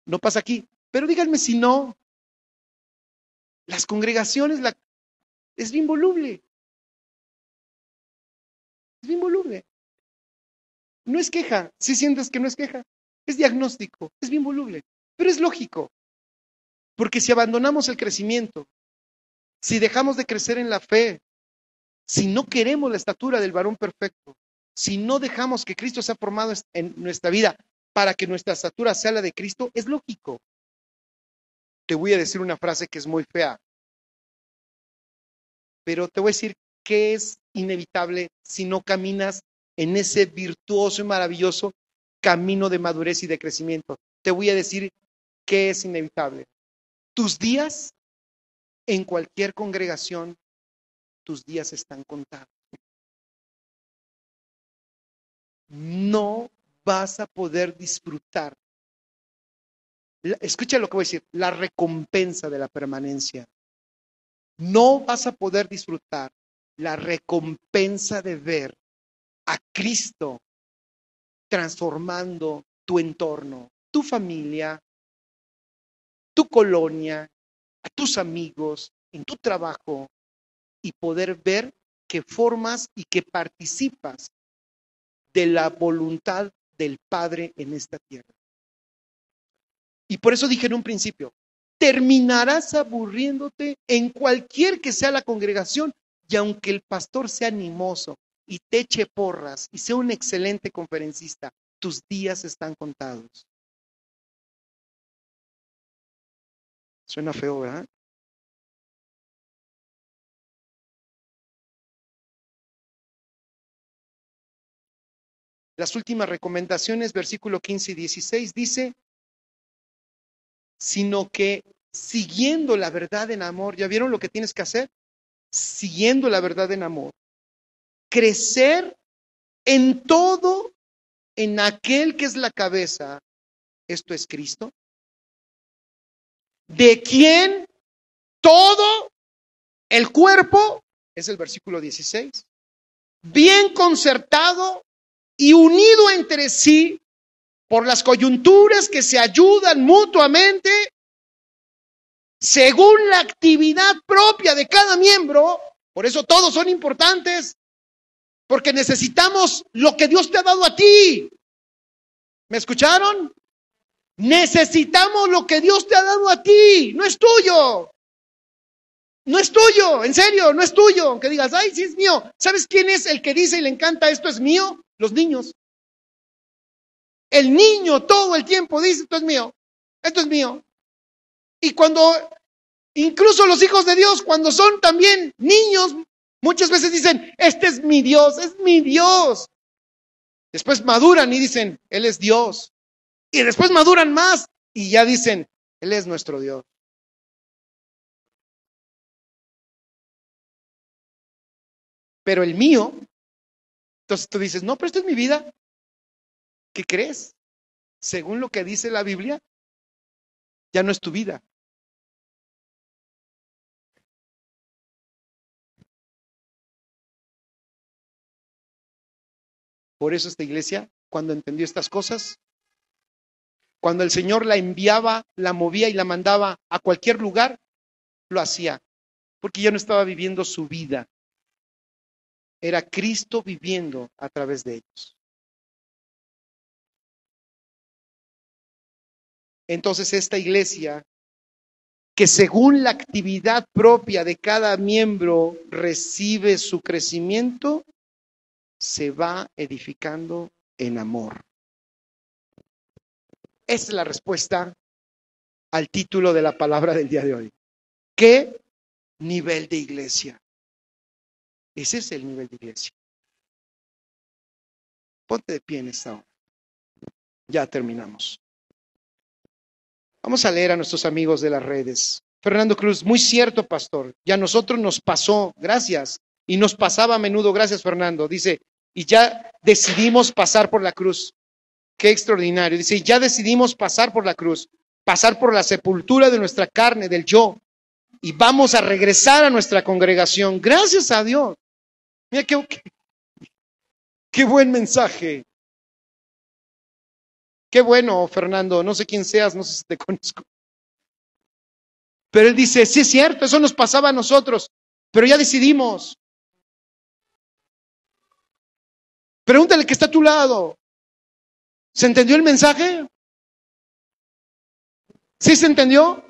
No pasa aquí. Pero díganme si no. Las congregaciones la, es bien voluble. Es bien voluble. No es queja. Si sientes que no es queja es diagnóstico, es bien voluble, pero es lógico. Porque si abandonamos el crecimiento, si dejamos de crecer en la fe, si no queremos la estatura del varón perfecto, si no dejamos que Cristo sea formado en nuestra vida para que nuestra estatura sea la de Cristo, es lógico. Te voy a decir una frase que es muy fea, pero te voy a decir que es inevitable si no caminas en ese virtuoso y maravilloso camino de madurez y de crecimiento. Te voy a decir que es inevitable. Tus días en cualquier congregación, tus días están contados. No vas a poder disfrutar. Escucha lo que voy a decir, la recompensa de la permanencia. No vas a poder disfrutar la recompensa de ver a Cristo transformando tu entorno, tu familia, tu colonia, a tus amigos, en tu trabajo y poder ver que formas y que participas de la voluntad del Padre en esta tierra. Y por eso dije en un principio, terminarás aburriéndote en cualquier que sea la congregación y aunque el pastor sea animoso, y te eche porras y sea un excelente conferencista. Tus días están contados. Suena feo, ¿verdad? Las últimas recomendaciones, versículo 15 y 16, dice, sino que siguiendo la verdad en amor, ¿ya vieron lo que tienes que hacer? Siguiendo la verdad en amor, crecer en todo en aquel que es la cabeza, esto es Cristo, de quien todo el cuerpo, es el versículo 16, bien concertado y unido entre sí por las coyunturas que se ayudan mutuamente, según la actividad propia de cada miembro, por eso todos son importantes, porque necesitamos lo que Dios te ha dado a ti. ¿Me escucharon? Necesitamos lo que Dios te ha dado a ti. No es tuyo. No es tuyo, en serio, no es tuyo. Aunque digas, ay, sí es mío. ¿Sabes quién es el que dice y le encanta esto es mío? Los niños. El niño todo el tiempo dice, esto es mío, esto es mío. Y cuando, incluso los hijos de Dios, cuando son también niños, Muchas veces dicen, este es mi Dios, es mi Dios. Después maduran y dicen, Él es Dios. Y después maduran más y ya dicen, Él es nuestro Dios. Pero el mío, entonces tú dices, no, pero esto es mi vida. ¿Qué crees? Según lo que dice la Biblia, ya no es tu vida, Por eso esta iglesia, cuando entendió estas cosas, cuando el Señor la enviaba, la movía y la mandaba a cualquier lugar, lo hacía, porque ya no estaba viviendo su vida. Era Cristo viviendo a través de ellos. Entonces esta iglesia, que según la actividad propia de cada miembro recibe su crecimiento, se va edificando en amor. Esa es la respuesta al título de la palabra del día de hoy. ¿Qué nivel de iglesia? Ese es el nivel de iglesia. Ponte de pie en esta hora. Ya terminamos. Vamos a leer a nuestros amigos de las redes. Fernando Cruz, muy cierto, pastor. Y a nosotros nos pasó, gracias, y nos pasaba a menudo, gracias Fernando, dice, y ya decidimos pasar por la cruz. Qué extraordinario. Dice, y ya decidimos pasar por la cruz, pasar por la sepultura de nuestra carne, del yo, y vamos a regresar a nuestra congregación. Gracias a Dios. Mira qué, qué, buen mensaje. Qué bueno, Fernando. No sé quién seas, no sé si te conozco. Pero él dice, sí es cierto, eso nos pasaba a nosotros, pero ya decidimos, Pregúntale que está a tu lado. ¿Se entendió el mensaje? ¿Sí se entendió?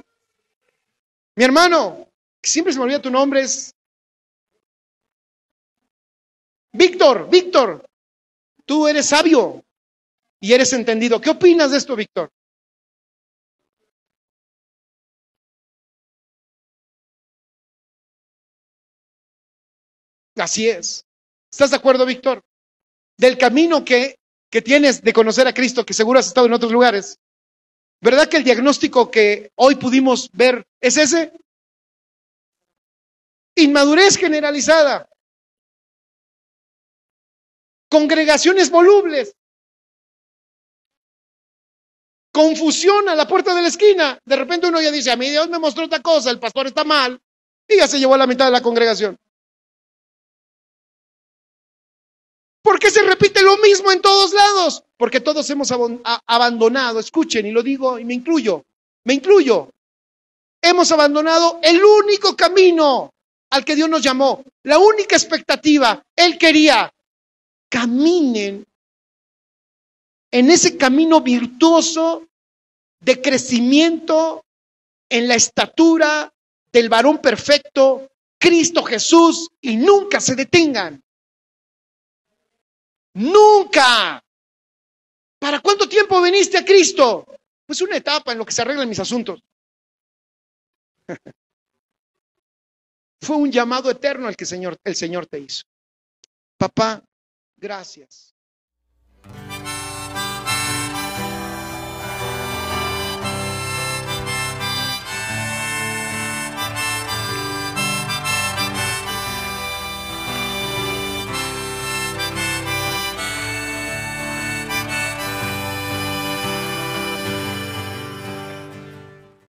Mi hermano, que siempre se me olvida tu nombre, es Víctor, Víctor, tú eres sabio y eres entendido. ¿Qué opinas de esto, Víctor? Así es. ¿Estás de acuerdo, Víctor? del camino que, tienes de conocer a Cristo, que seguro has estado en otros lugares, ¿verdad que el diagnóstico que hoy pudimos ver es ese? Inmadurez generalizada. Congregaciones volubles. Confusión a la puerta de la esquina. De repente uno ya dice, a mí Dios me mostró otra cosa, el pastor está mal, y ya se llevó a la mitad de la congregación. ¿Por qué se repite lo mismo en todos lados? Porque todos hemos abandonado, escuchen, y lo digo y me incluyo, me incluyo. Hemos abandonado el único camino al que Dios nos llamó, la única expectativa. Él quería, caminen en ese camino virtuoso de crecimiento en la estatura del varón perfecto, Cristo Jesús, y nunca se detengan. Nunca. ¿Para cuánto tiempo viniste a Cristo? Pues una etapa en lo que se arreglan mis asuntos. Fue un llamado eterno al que Señor, el Señor te hizo. Papá, gracias.